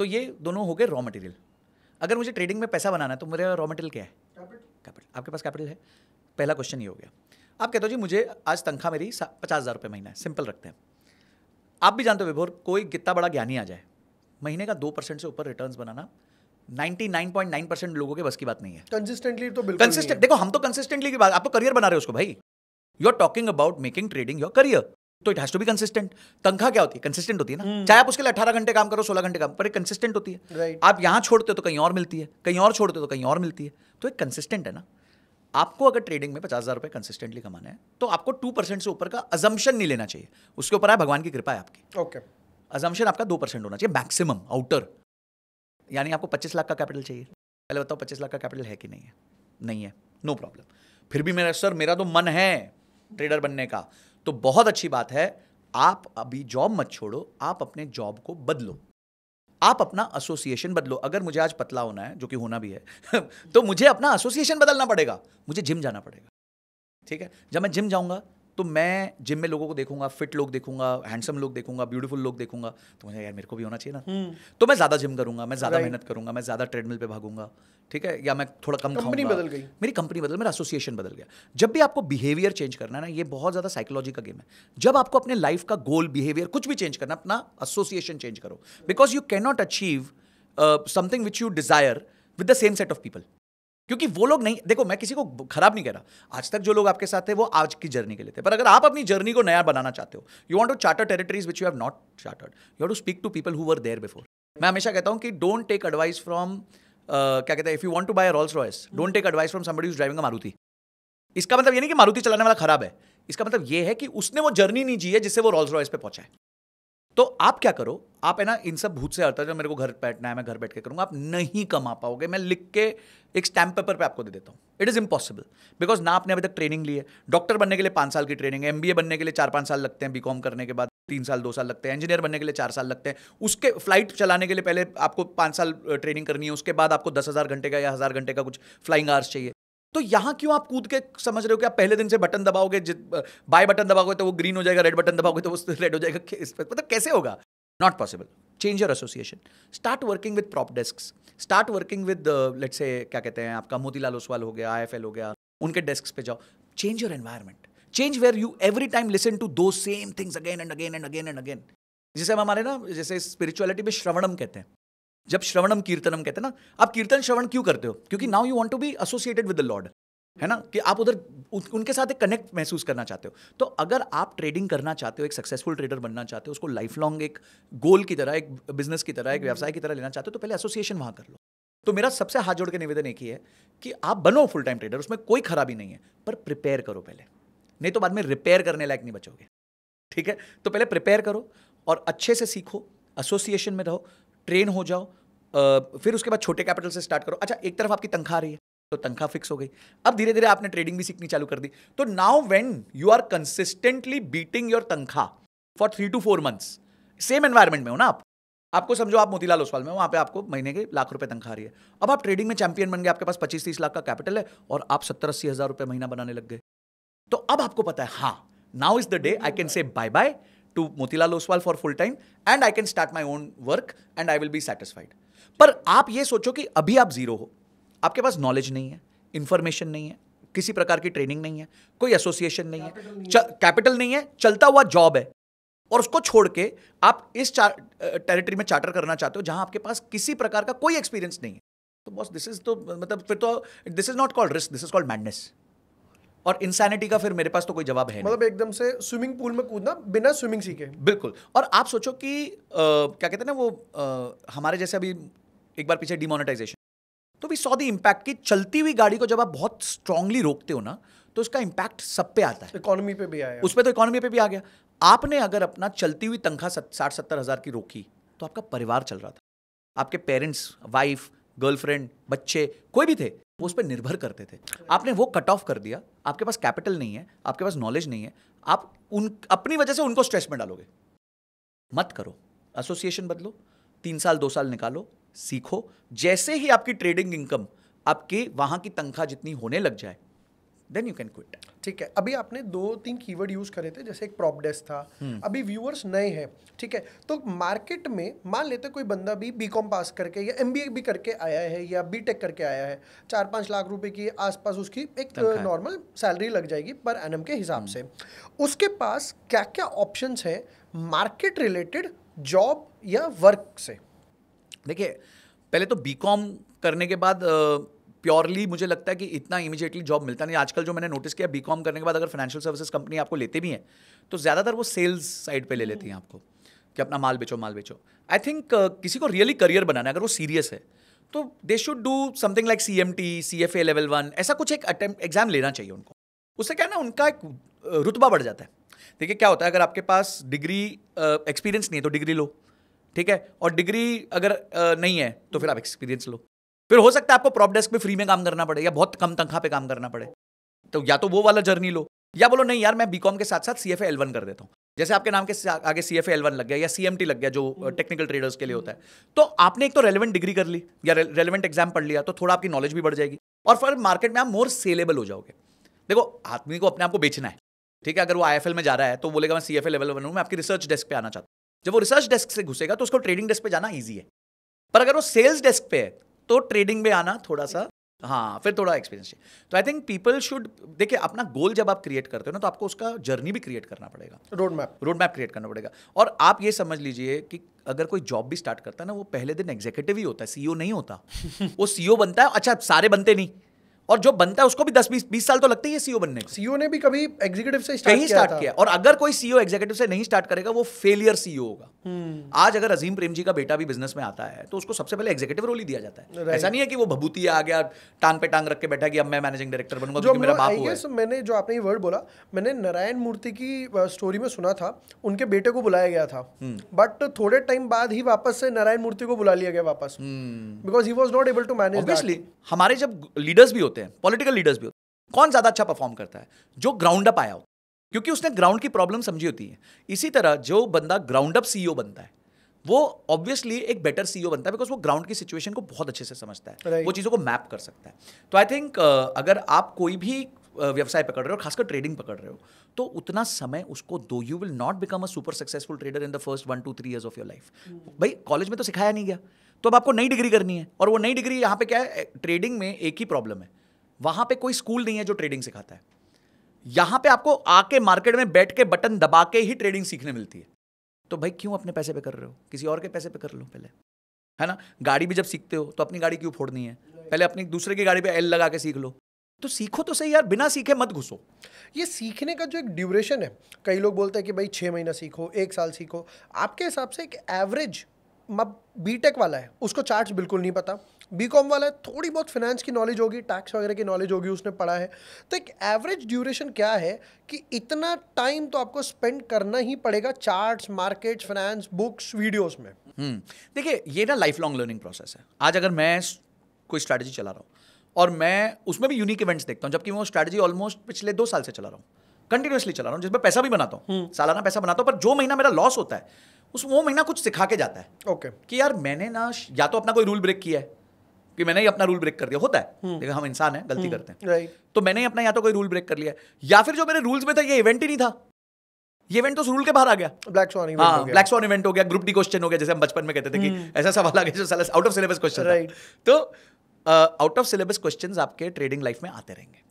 तो ये दोनों हो गए रॉ मटेरियल अगर मुझे ट्रेडिंग में पैसा बनाना है तो मेरा रॉ मटेरियल क्या है कैपिटल आपके पास कैपिटल है पहला क्वेश्चन ये हो गया आप कहते हो जी मुझे आज तनख्वाह मेरी पचास हज़ार रुपये महीना है सिंपल रखते हैं आप भी जानते हो विभोर कोई कितना बड़ा ज्ञानी आ जाए महीने का दो परसेंट से ऊपर रिटर्न्स बनाना 99.9 परसेंट लोगों के बस की बात नहीं है कंसिस्टेंटली तो बिल्कुल कंसिस्टेंट देखो हम तो कंसिस्टेंटली की बात आप तो करियर बना रहे हो उसको भाई you are talking about making trading your career तो it has to be consistent तनखा क्या होती है कंसिस्टेंट होती है ना हम्म। चाहे आप उसके लिए अठारह घंटे काम करो सोलह घंटे काम पर एक कंसिस्टेंट होती है right. आप यहाँ छोड़ते हो तो कहीं और मिलती है कहीं और छोड़ते हो तो कहीं और मिलती है तो एक कंसिस्टेंट है ना आपको अगर ट्रेडिंग में पचास हज़ार रुपये कंसिस्टेंटली कमाना है तो आपको टू परसेंट से ऊपर का अजम्पन नहीं लेना चाहिए उसके ऊपर आए भगवान की कृपा है आपकी ओके okay. अजम्पन आपका दो परसेंट होना चाहिए मैक्सिमम आउटर यानी आपको पच्चीस लाख का कैपिटल चाहिए पहले बताओ पच्चीस लाख का कैपिटल है कि नहीं है नहीं है नो no प्रॉब्लम फिर भी मेरा सर मेरा तो मन है ट्रेडर बनने का तो बहुत अच्छी बात है आप अभी जॉब मत छोड़ो आप अपने जॉब को बदलो आप अपना एसोसिएशन बदलो अगर मुझे आज पतला होना है जो कि होना भी है तो मुझे अपना एसोसिएशन बदलना पड़ेगा मुझे जिम जाना पड़ेगा ठीक है जब मैं जिम जाऊंगा तो मैं जिम में लोगों को देखूंगा फिट लोग देखूंगा हैंडसम लोग देखूंगा ब्यूटीफुल लोग देखूंगा तो मुझे यार मेरे को भी होना चाहिए ना हम्म। तो मैं ज़्यादा जिम करूंगा मैं ज़्यादा मेहनत करूंगा मैं ज़्यादा ट्रेडमिल पे भागूंगा ठीक है या मैं थोड़ा कम कंपनी बदल गई मेरी कंपनी बदल मेरा एसोसिएशन बदल गया जब भी आपको बिहेवियर चेंज करना है ना ये बहुत ज़्यादा साइकोलॉजी का गेम है जब आपको अपने लाइफ का गोल बिहेवियर कुछ भी चेंज करना अपना एसोसिएशन चेंज करो because you can not achieve something which you desire with the same set of people क्योंकि वो लोग नहीं देखो मैं किसी को खराब नहीं कह रहा आज तक जो लोग आपके साथ थे वो आज की जर्नी के लिए थे पर अगर आप अपनी जर्नी को नया बनाना चाहते हो you want to charter territories which you have not chartered you to speak to people who were there before मैं हमेशा कहता हूँ कि डोंट टेक एडवाइस फ्रॉम क्या कहते हैं if you want to buy Rolls Royce don't take advice from somebody driving a Maruti इसका मतलब ये नहीं कि मारुति चलाने वाला खराब है इसका मतलब ये है कि उसने वो जर्नी नहीं जी है जिससे वो रॉल्स रॉयस पे पहुंचा है तो आप क्या करो आप है ना इन सब भूत से हटता जो मेरे को घर बैठना है मैं घर बैठ के करूँगा आप नहीं कमा पाओगे मैं लिख के एक स्टैम्प पेपर पे आपको दे देता हूँ इट इज़ इम्पॉसिबल बिकॉज ना आपने अभी तक ट्रेनिंग ली है डॉक्टर बनने के लिए पाँच साल की ट्रेनिंग है एम बनने के लिए चार पाँच साल लगते हैं बी करने के बाद तीन साल दो साल लगते हैं इंजीनियर बनने के लिए चार साल लगते हैं उसके फ्लाइट चलाने के लिए पहले आपको पाँच साल ट्रेनिंग करनी है उसके बाद आपको दस हज़ार घंटे का या हज़ार घंटे का कुछ फ्लाइंग आवर्स चाहिए तो यहां क्यों आप कूद के समझ रहे हो कि आप पहले दिन से बटन दबाओगे बाय बटन दबाओगे तो वो ग्रीन हो जाएगा रेड बटन दबाओगे तो वो रेड हो जाएगा मतलब कैसे होगा not possible change your association start working with prop desk start working with let's say क्या कहते हैं आपका मोतीलाल ओसवाल हो गया आई हो गया उनके डेस्क पे जाओ change your environment change where you every time listen to the same things again and again and again and again जिसे हम हमारे ना जैसे स्पिरिचुअलिटी में श्रवणम कहते हैं जब श्रवणम कीर्तनम कहते हैं ना आप कीर्तन श्रवण क्यों करते हो क्योंकि now you want to be associated with the lord है ना कि आप उधर उनके साथ एक कनेक्ट महसूस करना चाहते हो तो अगर आप ट्रेडिंग करना चाहते हो एक सक्सेसफुल ट्रेडर बनना चाहते हो उसको लाइफ लॉन्ग एक गोल की तरह एक बिजनेस की तरह एक व्यवसाय की तरह लेना चाहते हो तो पहले एसोसिएशन वहां कर लो तो मेरा सबसे हाथ जोड़ के निवेदन एक ही है कि आप बनो फुल टाइम ट्रेडर उसमें कोई खराबी नहीं है पर प्रिपेयर करो पहले नहीं तो बाद में रिपेयर करने लायक नहीं बचोगे ठीक है तो पहले प्रिपेयर करो और अच्छे से सीखो एसोसिएशन में रहो ट्रेन हो जाओ फिर उसके बाद छोटे कैपिटल से स्टार्ट करो अच्छा एक तरफ आपकी तंखा आ रही है तो तंखा फिक्स हो गई अब धीरे धीरे आपने ट्रेडिंग भी सीखनी चालू कर दी तो now when you are consistently beating your तंखा for three two four months same environment में हो ना आप आपको समझो आप मोतीलाल ओसवाल में वहाँ पे आपको महीने के लाख रुपए तंखा रही है अब आप ट्रेडिंग में चैंपियन बन गए आपके पास पच्चीस तीस लाख का कैपिटल है और आप सत्तर अस्सी हज़ार रुपये महीना बनाने लग गए तो अब आपको पता है हाँ now is the day I can say bye bye to Motilal Oswal for full time and I can start my own work and I will be satisfied पर आप ये सोचो कि अभी आप जीरो हो आपके पास नॉलेज नहीं है इंफॉर्मेशन नहीं है किसी प्रकार की ट्रेनिंग नहीं है कोई एसोसिएशन नहीं है कैपिटल नहीं है चलता हुआ जॉब है और उसको छोड़ के आप इस टेरिटरी में चार्टर करना चाहते हो जहां आपके पास किसी प्रकार का कोई एक्सपीरियंस नहीं है तो बॉस दिस इज तो मतलब फिर तो this is not called risk this is called madness और इंसानिटी का फिर मेरे पास तो कोई जवाब है मतलब एकदम से स्विमिंग पूल में कूदना बिना स्विमिंग सीखे बिल्कुल और आप सोचो कि आ, क्या कहते हैं ना वो आ, हमारे जैसे अभी एक बार पीछे डिमोनेटाइजेशन तो वी सॉ द इम्पैक्ट कि चलती हुई गाड़ी को जब आप बहुत स्ट्रांगली रोकते हो ना तो उसका इम्पैक्ट सब पे आता है इकोनॉमी पे भी आया उस पर तो इकोनॉमी पे भी आ गया आपने अगर अपना चलती हुई तनख्वाह साठ सत्तर हज़ार की रोकी तो आपका परिवार चल रहा था आपके पेरेंट्स वाइफ गर्लफ्रेंड बच्चे कोई भी थे वो उस पर निर्भर करते थे आपने वो कट ऑफ कर दिया आपके पास कैपिटल नहीं है आपके पास नॉलेज नहीं है आप उन अपनी वजह से उनको स्ट्रेस में डालोगे मत करो एसोसिएशन बदलो तीन साल दो साल निकालो सीखो जैसे ही आपकी ट्रेडिंग इनकम आपके वहां की तनख्वाह जितनी होने लग जाए देन यू कैन क्विट ठीक है अभी आपने दो तीन कीवर्ड यूज करे थे जैसे एक प्रॉपडेस था hmm. अभी व्यूअर्स नए हैं ठीक है तो मार्केट में मान लेते कोई बंदा भी बी कॉम पास करके या एम बी ए भी करके आया है या बी टेक करके आया है चार पाँच लाख रुपए की आसपास उसकी एक नॉर्मल सैलरी लग जाएगी पर एनम के हिसाब hmm. से उसके पास क्या क्या ऑप्शन है मार्केट रिलेटेड जॉब या वर्क से देखिए पहले तो बी कॉम करने के बाद प्योरली मुझे लगता है कि इतना इमीजिएटली जॉब मिलता नहीं आजकल जो मैंने नोटिस किया बी कॉम करने के बाद अगर फाइनेंशियल सर्विसेज कंपनी आपको लेते भी हैं तो ज़्यादातर वो सेल्स साइड पर ले लेती हैं आपको कि अपना माल बेचो माल बेचो आई थिंक uh, किसी को रियली करियर बनाना है अगर वो सीरियस है तो they should do something like C M T C F A level one ऐसा कुछ एक अटैम्प्ट एग्जाम लेना चाहिए उनको उससे क्या ना उनका एक uh, रुतबा बढ़ जाता है देखिए क्या होता है अगर आपके पास डिग्री एक्सपीरियंस uh, नहीं है तो डिग्री लो ठीक है और डिग्री अगर नहीं है तो फिर आप एक्सपीरियंस लो फिर हो सकता है आपको प्रॉप डेस्क पे फ्री में काम करना पड़े या बहुत कम तनखा पे काम करना पड़े तो या तो वो वाला जर्नी लो या बोलो नहीं यार मैं बीकॉम के साथ साथ सी एफ एल वन कर देता हूँ जैसे आपके नाम के आगे सी एफ एल वन लग गया या सी एम टी लग गया जो टेक्निकल हम्म। ट्रेडर्स के लिए होता है तो आपने एक तो रेलिवेंट डिग्री कर ली या रेलिवेंट एग्जाम पढ़ लिया तो थोड़ा आपकी नॉलेज भी बढ़ जाएगी और फिर मार्केट में आप मोर सेलेबल हो जाओगे देखो आदमी को अपने आप को बेचना है ठीक है अगर वो आई में जा रहा है तो बोलेगा मैं सी एफ लेवल हूँ मैं आपकी रिसर्च डेस्क पे आना चाहता हूँ जब वो रिसर्च डेस्क से घुसेगा तो उसको ट्रेडिंग डेस्क पे जाना ईजी है पर अगर वो सेल्स डेस्क पे है तो ट्रेडिंग में आना थोड़ा सा हाँ फिर थोड़ा एक्सपीरियंस चाहिए तो आई थिंक पीपल शुड देखिए अपना गोल जब आप क्रिएट करते हो ना तो आपको उसका जर्नी भी क्रिएट करना पड़ेगा road map road map create करना पड़ेगा और आप ये समझ लीजिए कि अगर कोई जॉब भी स्टार्ट करता है ना वो पहले दिन एग्जीक्यूटिव ही होता है सीईओ नहीं होता वो सीईओ बनता है अच्छा सारे बनते नहीं और जो बनता है उसको भी दस बीस बीस साल तो लगते ही है सीईओ e बनने सीओ e ने भी कभी एग्जीक्यूटिव से स्टार्ट किया स्टार्ट किया और अगर कोई सीओ एग्जीक्यूटिव e से नहीं स्टार्ट करेगा वो फेलियर सीईओ होगा हम्म। आज अगर अजीम प्रेम जी का बेटा भी बिजनेस में आता है तो उसको सबसे पहले एग्जीक्यूटिव रोल ही दिया जाता है ऐसा नहीं है कि वो भभूती आ गया टांग पे टांग रख के बैठा कि अब मैं मैनेजिंग डायरेक्टर बनूंगा क्योंकि मेरा बाप हुआ मैंने जो आपने ये वर्ड बोला मैंने नारायण मूर्ति की स्टोरी में सुना था उनके बेटे को बुलाया गया था बट हम्म। थोड़े टाइम बाद ही वापस से नारायण मूर्ति को बुला लिया गया वापस because he was not able to manage हमारे जब लीडर्स भी होते होते हैं पॉलिटिकल लीडर्स भी होते हैं कौन ज़्यादा अच्छा परफॉर्म करता है जो ग्राउंड अप आया हो क्योंकि उसने ग्राउंड की प्रॉब्लम समझी होती है इसी तरह जो बंदा ग्राउंड अप सीईओ बनता है वो ऑब्वियसली एक बेटर सीईओ बनता है बिकॉज वो ग्राउंड की सिचुएशन को बहुत अच्छे से समझता है right. वो चीज़ों को मैप कर सकता है तो आई थिंक uh, अगर आप कोई भी व्यवसाय पकड़ रहे हो खासकर ट्रेडिंग पकड़ रहे हो तो उतना समय उसको दो you will not become a super successful trader in the first one two three years of your life भाई कॉलेज में तो सिखाया नहीं गया तो अब आपको नई डिग्री करनी है और वो नई डिग्री यहाँ पे क्या है ट्रेडिंग में एक ही प्रॉब्लम है वहां पे कोई स्कूल नहीं है जो ट्रेडिंग सिखाता है यहां पे आपको आके मार्केट में बैठ के बटन दबा के ही ट्रेडिंग सीखने मिलती है तो भाई क्यों अपने पैसे पे कर रहे हो किसी और के पैसे पे कर लो पहले है ना गाड़ी भी जब सीखते हो तो अपनी गाड़ी क्यों फोड़नी है पहले अपनी दूसरे की गाड़ी पे एल लगा के सीख लो तो सीखो तो सही यार बिना सीखे मत घुसो ये सीखने का जो एक ड्यूरेशन है कई लोग बोलते हैं कि भाई छः महीना सीखो एक साल सीखो आपके हिसाब से एक एवरेज बी टेक वाला है उसको चार्ट्स बिल्कुल नहीं पता बी कॉम वाला है थोड़ी बहुत फिनेंस की नॉलेज होगी टैक्स वगैरह की नॉलेज होगी उसने पढ़ा है तो एक एवरेज ड्यूरेशन क्या है कि इतना टाइम तो आपको स्पेंड करना ही पड़ेगा charts markets finance books videos में हम्म, देखिए ये ना लाइफ लॉन्ग लर्निंग प्रोसेस है आज अगर मैं कोई स्ट्रैटेजी चला रहा हूँ और मैं उसमें भी यूनिक इवेंट्स देखता हूँ जबकि मैं वो स्ट्रैटेजी ऑलमोस्ट पिछले दो साल से चला रहा हूँ कंटिन्यूसली चला रहा हूँ जिसमें पैसा भी बनाता हूँ हम्म। सालाना पैसा बनाता हूँ पर जो महीना मेरा लॉस होता है उस वो महीना कुछ सिखा के जाता है ओके कि यार मैंने ना या तो अपना कोई रूल ब्रेक किया है कि मैंने ही अपना रूल ब्रेक कर दिया होता है लेकिन हम्म। हम इंसान हैं गलती हम्म। करते हैं तो मैंने ही अपना या तो कोई रूल ब्रेक कर लिया या फिर जो मेरे रूल्स में था ये इवेंट ही नहीं था ये इवेंट तो रूल के बाहर आ गया ब्लैक स्वान इवेंट हाँ, ब्लैक स्वान इवेंट हो गया ग्रुप डी क्वेश्चन हो गया जैसे हम बचपन में कहते थे कि ऐसा सवाल आ गया जो out of syllabus question right तो आउट ऑफ सिलेबस क्वेश्चन आपके ट्रेडिंग लाइफ में आते रहेंगे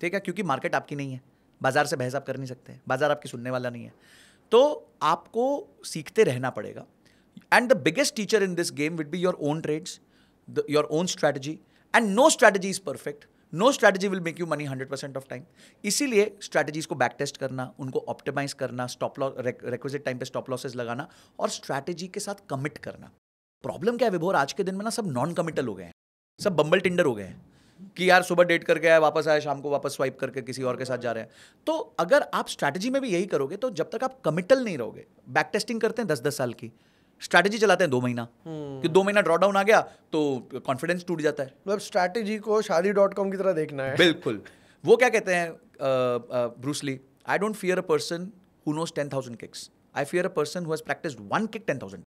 ठीक है क्योंकि मार्केट आपकी नहीं है बाज़ार से बहस आप कर नहीं सकते बाज़ार आपकी सुनने वाला नहीं है तो आपको सीखते रहना पड़ेगा and the biggest teacher in this game will be your own trades your own strategy and no strategy is perfect no strategy will make you money hundred percent of time इसीलिए स्ट्रैटेजीज को back test करना उनको optimize करना stop loss requisite time पे stop losses लगाना और strategy के साथ कमिट करना प्रॉब्लम क्या है विभोर आज के दिन में ना सब नॉन कमिटल हो गए हैं सब बम्बल टिंडर हो गए हैं कि यार सुबह डेट करके आया वापस आया शाम को वापस स्वाइप करके किसी और के साथ जा रहे हैं तो अगर आप स्ट्रैटेजी में भी यही करोगे तो जब तक आप कमिटल नहीं रहोगे बैक टेस्टिंग करते हैं दस दस साल की स्ट्रैटेजी चलाते हैं दो महीना हम्म। कि दो महीना ड्रॉ डाउन आ गया तो कॉन्फिडेंस टूट जाता है मतलब स्ट्रैटेजी को शादी डॉट कॉम की तरह देखना है बिल्कुल वो क्या कहते हैं Bruce Lee I don't fear a person who knows ten thousand kicks I fear a person whose practice one kick ten thousand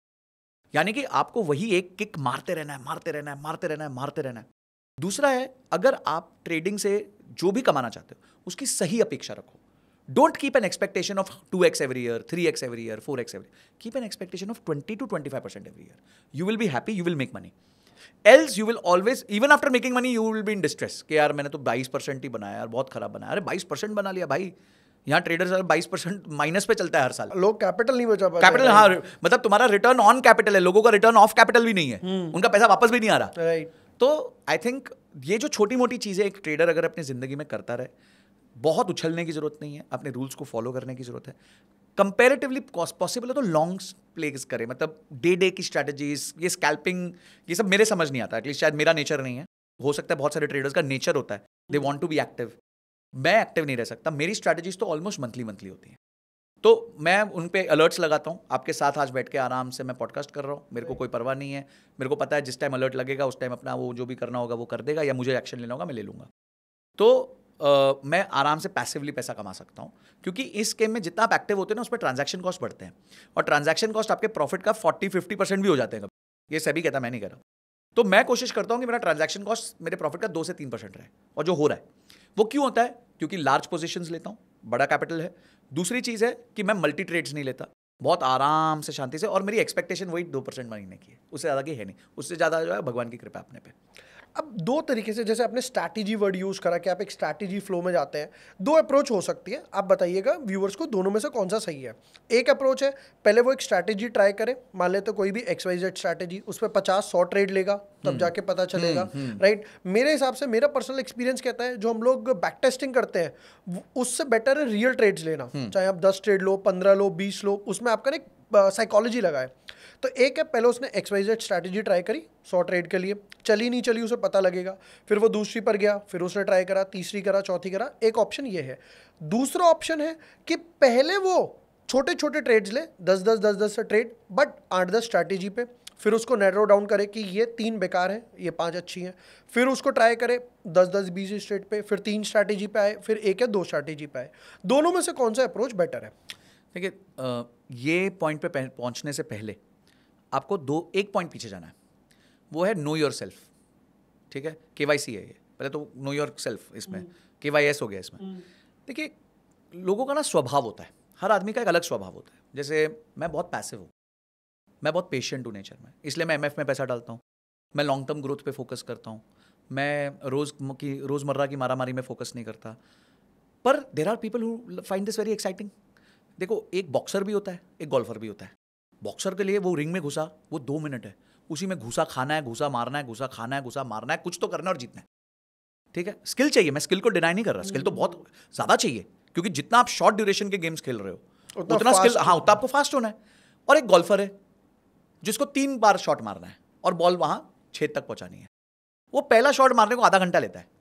यानी कि आपको वही एक किक मारते रहना है मारते रहना है मारते रहना है मारते रहना है दूसरा है अगर आप ट्रेडिंग से जो भी कमाना चाहते हो उसकी सही अपेक्षा रखो don't keep an expectation of two x every year three x every year four x every keep an expectation of twenty to twenty five percent every year you will be happy you will make money else you will always even after making money you will be in distress कि यार मैंने तो बाईस percent ही बनाया यार बहुत खराब बनाया अरे बाईस परसेंट बना लिया भाई यहाँ ट्रेडर सर बाईस परसेंट माइनस पे चलता है हर साल लोग कैपिटल नहीं बचा कैपिटल हाँ मतलब तुम्हारा रिटर्न ऑन कैपिटल है लोगों का रिटर्न ऑफ कैपिटल भी नहीं है हम्म। उनका पैसा वापस भी नहीं आ रहा राइट तो आई थिंक ये जो छोटी मोटी चीज़ें एक ट्रेडर अगर अपनी ज़िंदगी में करता रहे बहुत उछलने की ज़रूरत नहीं है अपने रूल्स को फॉलो करने की ज़रूरत है कंपेरेटिवली पॉसिबल है तो लॉन्ग प्लेस करें मतलब डे डे की स्ट्रैटेजीज ये स्कैल्पिंग ये सब मेरे समझ नहीं आता एटलीस्ट शायद मेरा नेचर नहीं है हो सकता है बहुत सारे ट्रेडर्स का नेचर होता है they want to be active मैं एक्टिव नहीं रह सकता मेरी स्ट्रैटेजीज तो ऑलमोस्ट मंथली मंथली होती हैं तो मैं उन पर अलर्ट्स लगाता हूँ आपके साथ आज बैठ के आराम से मैं पॉडकास्ट कर रहा हूँ मेरे को कोई परवाह नहीं है मेरे को पता है जिस टाइम अलर्ट लगेगा उस टाइम अपना वो जो भी करना होगा वो कर देगा या मुझे एक्शन लेना होगा मैं ले लूँगा तो आ, मैं आराम से पैसिवली पैसा कमा सकता हूँ क्योंकि इस गेम में जितना आप एक्टिव होते हैं ना उसमें ट्रांजेक्शन कॉस्ट बढ़ते हैं और ट्रांजेक्शन कॉस्ट आपके प्रॉफिट का फोर्टी फिफ्टी परसेंट भी हो जाते हैं कभी ये सभी कहता मैं नहीं कर रहा तो मैं कोशिश करता हूँ कि मेरा ट्रांजेक्शन कॉस्ट मेरे प्रॉफिट का दो से तीन परसेंट रहे और जो हो रहा है वो क्यों होता है क्योंकि लार्ज पोजिशन लेता हूँ बड़ा कैपिटल है दूसरी चीज़ है कि मैं मल्टी ट्रेड्स नहीं लेता बहुत आराम से शांति से और मेरी एक्सपेक्टेशन वही दो परसेंट महीने की है उससे ज़्यादा की है नहीं उससे ज़्यादा जो है भगवान की कृपा अपने पर अब दो तरीके से जैसे आपने स्ट्रैटेजी वर्ड यूज़ करा कि आप एक स्ट्रैटेजी फ्लो में जाते हैं दो अप्रोच हो सकती है आप बताइएगा व्यूअर्स को दोनों में से कौन सा सही है एक अप्रोच है पहले वो एक स्ट्रैटेजी ट्राई करें मान लेते तो कोई भी एक्स वाई जेड स्ट्रैटेजी उस पर पचास सौ ट्रेड लेगा तब हम्म। जाके पता चलेगा राइट हम्म, हम्म। मेरे हिसाब से मेरा पर्सनल एक्सपीरियंस कहता है जो हम लोग बैक टेस्टिंग करते हैं उससे बेटर है रियल ट्रेड्स लेना चाहे आप दस ट्रेड लो पंद्रह लो बीस लो उसमें आपका एक साइकोलॉजी लगाए तो एक है पहले उसने X Y Z strategy try करी सौ ट्रेड के लिए चली नहीं चली उसे पता लगेगा फिर वो दूसरी पर गया फिर उसने ट्राई करा तीसरी करा चौथी करा एक ऑप्शन ये है दूसरा ऑप्शन है कि पहले वो छोटे छोटे ट्रेड्स ले दस दस दस दस ट्रेड बट आठ दस स्ट्रैटेजी पे फिर उसको नैरो डाउन करे कि ये तीन बेकार हैं ये पांच अच्छी हैं फिर उसको ट्राई करे दस दस बीस स्ट्रेट पे फिर तीन स्ट्रैटेजी पे आए फिर एक या दो स्ट्रैटेजी पे आए दोनों में से कौन सा अप्रोच बेटर है देखिए ये पॉइंट पे पहुंचने से पहले आपको दो एक पॉइंट पीछे जाना है वो है नो योर सेल्फ ठीक है के वाई सी है ये पहले तो नो योर सेल्फ इसमें के वाई एस हो गया इसमें हम्म। देखिए लोगों का ना स्वभाव होता है हर आदमी का एक अलग स्वभाव होता है जैसे मैं बहुत पैसिव हूँ मैं बहुत पेशेंट हूँ नेचर में इसलिए मैं एम में पैसा डालता हूँ मैं लॉन्ग टर्म ग्रोथ पे फोकस करता हूँ मैं रोज़ की रोज़मर्रा की मारामारी में फोकस नहीं करता पर there are people who find this very exciting देखो एक बॉक्सर भी होता है एक गोल्फर भी होता है बॉक्सर के लिए वो रिंग में घुसा वो दो मिनट है उसी में घुसा खाना है घुसा मारना है घुसा खाना है घुसा मारना है कुछ तो करना और जीतना है ठीक है स्किल चाहिए मैं स्किल को डिनाई नहीं कर रहा स्किल तो हम्म। बहुत ज़्यादा चाहिए क्योंकि जितना आप शॉर्ट ड्यूरेशन के गेम्स खेल रहे हो उतना, उतना स्किल हाँ उतना आपको फास्ट होना है और एक गोल्फर है जिसको तीन बार शॉट मारना है और बॉल वहां छेद तक पहुँचानी है वो पहला शॉट मारने को आधा घंटा लेता है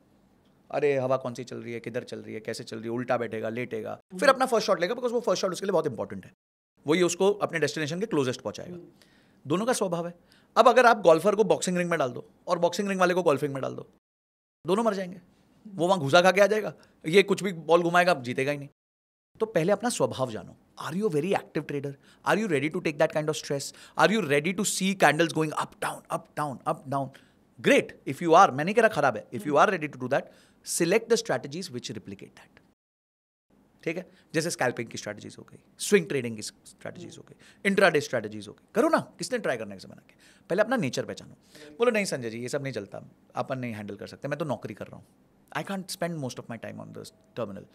अरे हवा कौन सी चल रही है किधर चल रही है कैसे चल रही है उल्टा बैठेगा लेटेगा फिर हम्म। अपना फर्स्ट शॉट लेगा बिकॉज वो फर्स्ट शॉट उसके लिए बहुत इंपॉर्टेंट है वही उसको अपने डेस्टिनेशन के क्लोजेस्ट पहुंचाएगा दोनों का स्वभाव है अब अगर आप गोल्फर को बॉक्सिंग रिंग में डाल दो और बॉक्सिंग रिंग वाले को गोल्फिंग में डाल दो दोनों मर जाएंगे वो वहाँ घुसा खा के आ जाएगा ये कुछ भी बॉल घुमाएगा आप जीतेगा ही नहीं तो पहले अपना स्वभाव जानो are you very active trader are you ready to take that kind of stress are you ready to see candles going up down up down up down great if you are मैंने कह रहा खराब है if you are ready to do that select the strategies which replicate that ठीक है जैसे scalping की strategies हो गई स्विंग ट्रेडिंग की स्ट्रैटेजीज हो गई इंट्राडे स्ट्रैटेजीज हो गई करो ना किसने ट्राई करने से बना के पहले अपना नेचर पहचानो बोलो नहीं संजय जी ये सब नहीं चलता अपन नहीं हैंडल कर सकते मैं तो नौकरी कर रहा हूँ I spend most of my time on time terminal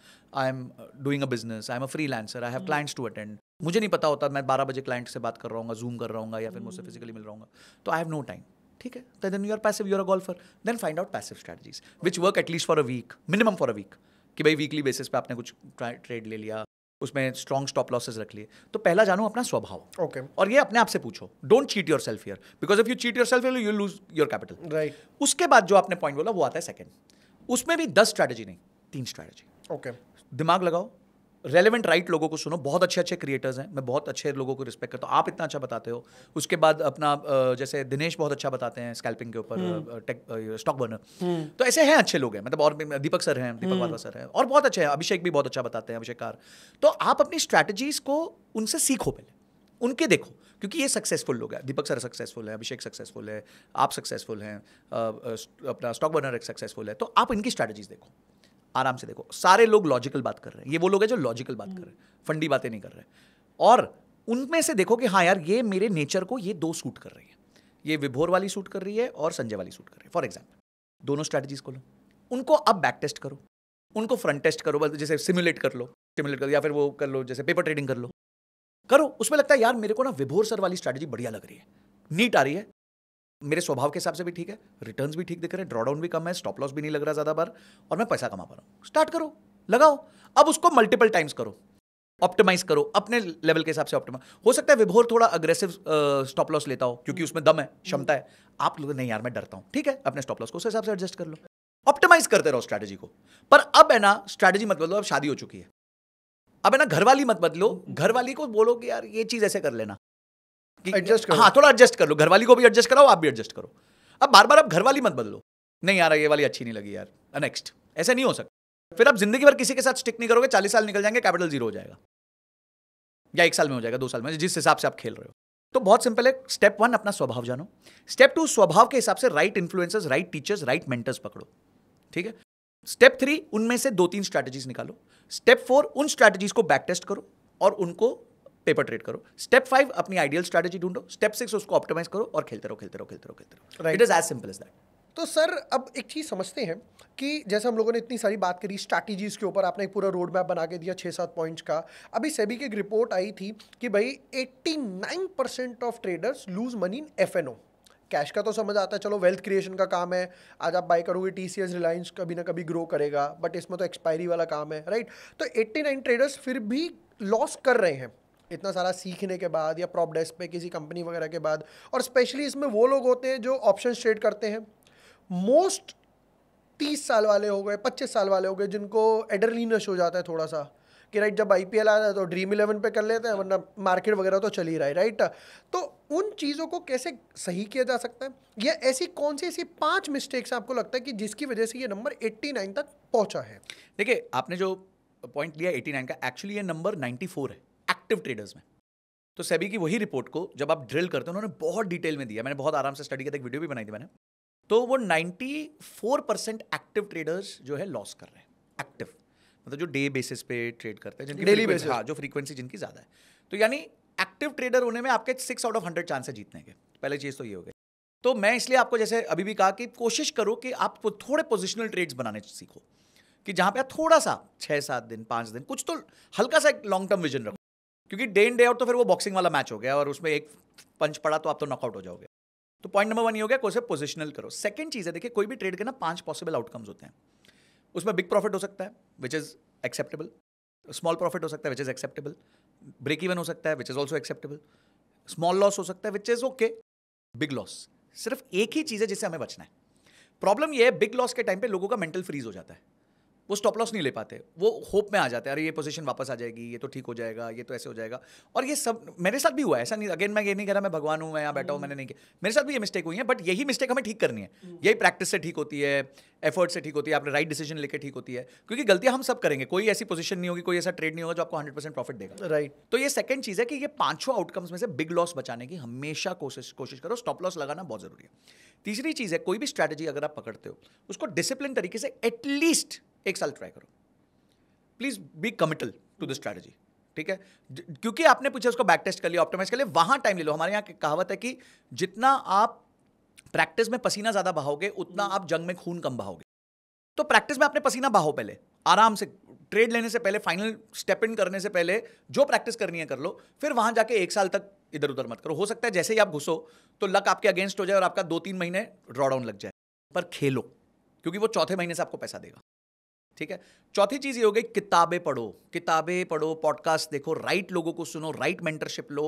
I am doing a business I am a freelancer I have clients to attend मुझे नहीं पता होता मैं बारह बजे क्लाइंट से बात कर रहा हूँ जूम कर रहा हूँ या फिर मुझसे फिजिकली hmm. मिल रहा हूँ तो आई हैव नो टाइम ठीक है then you are passive you are a golfer then find out passive strategies which work at least for a week minimum for a week कि भाई वीकली बेसिस पे आपने कुछ ट्रेड ले लिया उसमें स्ट्रॉन्ग स्टॉप लॉसेज रख लिए तो पहला जानो अपना स्वभाव ओके okay. और ये अपने आप से पूछो don't cheat yourself here because if you cheat yourself you lose your capital right उसके बाद जो आपने पॉइंट बोला वो आता है सेकंड उसमें भी दस स्ट्रैटेजी नहीं तीन स्ट्रैटेजी ओके okay. दिमाग लगाओ रेलिवेंट राइट right लोगों को सुनो बहुत अच्छे अच्छे क्रिएटर्स हैं मैं बहुत अच्छे लोगों को रिस्पेक्ट करता हूँ आप इतना अच्छा बताते हो उसके बाद अपना जैसे दिनेश बहुत अच्छा बताते हैं स्कैल्पिंग के ऊपर टेक स्टॉक बर्नर तो ऐसे हैं अच्छे लोग हैं मतलब और दीपक सर हैं दीपक हम्म। वाधवा सर हैं और बहुत अच्छे हैं अभिषेक भी बहुत अच्छा बताते हैं अभिषेक कार तो आप अपनी स्ट्रैटेजीज को उनसे सीखो पहले उनके देखो क्योंकि ये सक्सेसफुल लोग हैं दीपक सर सक्सेसफुल है अभिषेक सक्सेसफुल है आप सक्सेसफुल हैं अपना स्टॉक बर्नर एक सक्सेसफुल है तो आप इनकी स्ट्रैटेजीज देखो आराम से देखो सारे लोग लॉजिकल बात कर रहे हैं ये वो लोग हैं जो लॉजिकल बात कर रहे हैं फंडी बातें नहीं कर रहे और उनमें से देखो कि हाँ यार ये मेरे नेचर को ये दो सूट कर रही है ये विभोर वाली सूट कर रही है और संजय वाली सूट कर रही है फॉर एग्जाम्पल दोनों स्ट्रैटेजीज को लो उनको अब बैक टेस्ट करो उनको फ्रंट टेस्ट करो बस जैसे सिमुलेट कर लो सिमुलेट करो या फिर वो कर लो जैसे पेपर ट्रेडिंग कर लो करो उसमें लगता है यार मेरे को ना विभोर सर वाली स्ट्रैटेजी बढ़िया लग रही है नीट आ रही है मेरे स्वभाव के हिसाब से भी ठीक है रिटर्न भी ठीक दिख रहे हैं ड्रॉडाउन भी कम है स्टॉप लॉस भी नहीं लग रहा ज़्यादा बार और मैं पैसा कमा पा रहा हूँ स्टार्ट करो लगाओ अब उसको मल्टीपल टाइम्स करो ऑप्टिमाइज करो अपने लेवल के हिसाब से ऑप्टिमाइज हो सकता है विभोर थोड़ा अग्रेसिव स्टॉप लॉस लेता हो क्योंकि उसमें दम है क्षमता है आप लोग नहीं यार मैं डरता हूं ठीक है अपने स्टॉप लॉस को उस हिसाब से एडजस्ट कर लो ऑप्टिमाइज करते रहो स्ट्रैटेजी को पर अब है ना स्ट्रैटेजी मत बदलो अब शादी हो चुकी है अब है ना घरवाली मत बदलो घरवाली को बोलो कि यार ये चीज़ ऐसे कर लेना एडजस्ट करो हाँ थोड़ा एडजस्ट कर लो घरवाली को भी एडजस्ट कराओ आप भी एडजस्ट करो अब बार बार आप घरवाली मत बदलो नहीं यार ये वाली अच्छी नहीं लगी यार नेक्स्ट uh, ऐसा नहीं हो सकता फिर आप जिंदगी भर किसी के साथ स्टिक नहीं करोगे चालीस साल निकल जाएंगे कैपिटल जीरो हो जाएगा या एक साल में हो जाएगा दो साल में जिस हिसाब से आप खेल रहे हो तो बहुत सिंपल है स्टेप वन अपना स्वभाव जानो स्टेप टू स्वभाव के हिसाब से right influencers right teachers right mentors पकड़ो ठीक है स्टेप थ्री उनमें से दो तीन स्ट्रैटेजीज निकालो स्टेप फोर उन स्ट्रैटेजीज को बैक टेस्ट करो और उनको पेपर ट्रेड करो स्टेप फाइव अपनी आइडियल स्ट्रेटेजी ढूंढो स्टेप सिक्स उसको ऑप्टिमाइज करो और खेलते रहो खेलते रहो खेलते रहो खेलते रहो it is as simple as that तो सर अब एक चीज़ समझते हैं कि जैसे हम लोगों ने इतनी सारी बात करी स्ट्रैटेजीज़ के ऊपर आपने एक पूरा रोड मैप बना के दिया छः सात पॉइंट्स का अभी सेबी की एक रिपोर्ट आई थी कि भाई 89 percent of traders lose money in F cash का तो समझ आता है चलो वेल्थ क्रिएशन का काम है आज आप बाई करोगे टी सी एस रिलायंस कभी ना कभी ग्रो करेगा बट इसमें तो एक्सपायरी वाला काम है राइट तो नाइन ट्रेडर्स फिर भी लॉस कर रहे हैं इतना सारा सीखने के बाद या प्रॉप डेस्क पे किसी कंपनी वगैरह के बाद और स्पेशली इसमें वो लोग होते हैं जो ऑप्शन ट्रेड करते हैं मोस्ट तीस साल वाले हो गए पच्चीस साल वाले हो गए जिनको एडरलिनस हो जाता है थोड़ा सा कि राइट जब आई पी एल आ रहा है तो ड्रीम इलेवन पे कर लेते हैं वरना मार्केट वगैरह तो चल ही रहा है राइट तो उन चीज़ों को कैसे सही किया जा सकता है या ऐसी कौन सी ऐसी पांच मिस्टेक्स आपको लगता है कि जिसकी वजह से ये नंबर एट्टी नाइन तक पहुंचा है देखिए आपने जो पॉइंट लिया नाइन का एक्चुअली ये नंबर फोर है एक्टिव ट्रेडर्स में तो सेबी की वही रिपोर्ट को जब आप ड्रिल करते हो उन्होंने बहुत डिटेल में दिया मैंने बहुत आराम से स्टडी किया था एक वीडियो भी बनाई थी मैंने तो वो 94 परसेंट एक्टिव ट्रेडर्स जो है लॉस कर रहे हैं एक्टिव मतलब जो डे बेसिस पे ट्रेड करते हैं जिनकी डेली बेसिस हाँ जो फ्रीक्वेंसी जिनकी ज़्यादा है तो यानी एक्टिव ट्रेडर होने में आपके six out of hundred chances जीतने के पहले चीज़ तो ये हो गई तो मैं इसलिए आपको जैसे अभी भी कहा कि कोशिश करो कि आप थोड़े पोजिशनल ट्रेड्स बनाने सीखो कि जहाँ पे आप थोड़ा सा छः सात दिन पाँच दिन कुछ तो हल्का सा एक लॉन्ग टर्म विजन रखो क्योंकि डे इन डे आउट तो फिर वो बॉक्सिंग वाला मैच हो गया और उसमें एक पंच पड़ा तो आप तो नॉकआउट हो जाओगे तो पॉइंट नंबर वन ये हो गया कोई पोजिशनल करो सेकंड चीज़ है देखिए कोई भी ट्रेड के ना पांच पॉसिबल आउटकम्स होते हैं उसमें बिग प्रॉफिट हो सकता है which is acceptable small profit हो सकता है which is acceptable break even हो सकता है which is also acceptable small loss हो सकता है which is okay big loss सिर्फ एक ही चीज़ है जिससे हमें बचना है प्रॉब्लम यह है बिग लॉस के टाइम पे लोगों का मेंटल फ्रीज हो जाता है वो स्टॉप लॉस नहीं ले पाते वो होप में आ जाते हैं अरे ये पोजीशन वापस आ जाएगी ये तो ठीक हो जाएगा ये तो ऐसे हो जाएगा और ये सब मेरे साथ भी हुआ है ऐसा नहीं अगेन मैं ये नहीं कह रहा मैं भगवान हूँ मैं यहाँ बैठा हूँ मैंने नहीं किया मेरे साथ भी ये मिस्टेक हुई है बट यही मिस्टेक हमें ठीक करनी है हम्म। यही प्रैक्टिस से ठीक होती है एफर्ट से ठीक होती है आपने राइट डिसीजन लेकर ठीक होती है क्योंकि गलतियाँ हम सब करेंगे कोई ऐसी पोजीशन नहीं होगी कोई ऐसा ट्रेड नहीं होगा जो आपको हंड्रेड परसेंट प्रॉफिट देगा राइट तो ये सेकंड चीज़ है कि ये पांचों आउटकम्स में से बिग लॉस बचाने की हमेशा कोशिश कोशिश करो स्टॉप लॉस लगाना बहुत जरूरी है तीसरी चीज़ है कोई भी स्ट्रैटेजी अगर आप पकड़ते हो उसको डिसिप्लिन तरीके से एटलीस्ट एक साल ट्राई करो please be committal to the strategy ठीक है क्योंकि आपने पूछा उसको बैक टेस्ट कर लिया ऑप्टिमाइज कर लिया वहां टाइम ले लो हमारे यहाँ कहावत है कि जितना आप प्रैक्टिस में पसीना ज्यादा बहाओगे उतना हम्म। आप जंग में खून कम बहाओगे तो प्रैक्टिस में आपने पसीना बहाओ पहले आराम से ट्रेड लेने से पहले फाइनल स्टेप इन करने से पहले जो प्रैक्टिस करनी है कर लो फिर वहां जाके एक साल तक इधर उधर मत करो हो सकता है जैसे ही आप घुसो तो लक आपके अगेंस्ट हो जाए और आपका दो तीन महीने ड्रॉडाउन लग जाए पर खेलो क्योंकि वो चौथे महीने से आपको पैसा देगा ठीक है चौथी चीज़ ये हो गई किताबें पढ़ो किताबें पढ़ो पॉडकास्ट देखो राइट लोगों को सुनो राइट मेंटरशिप लो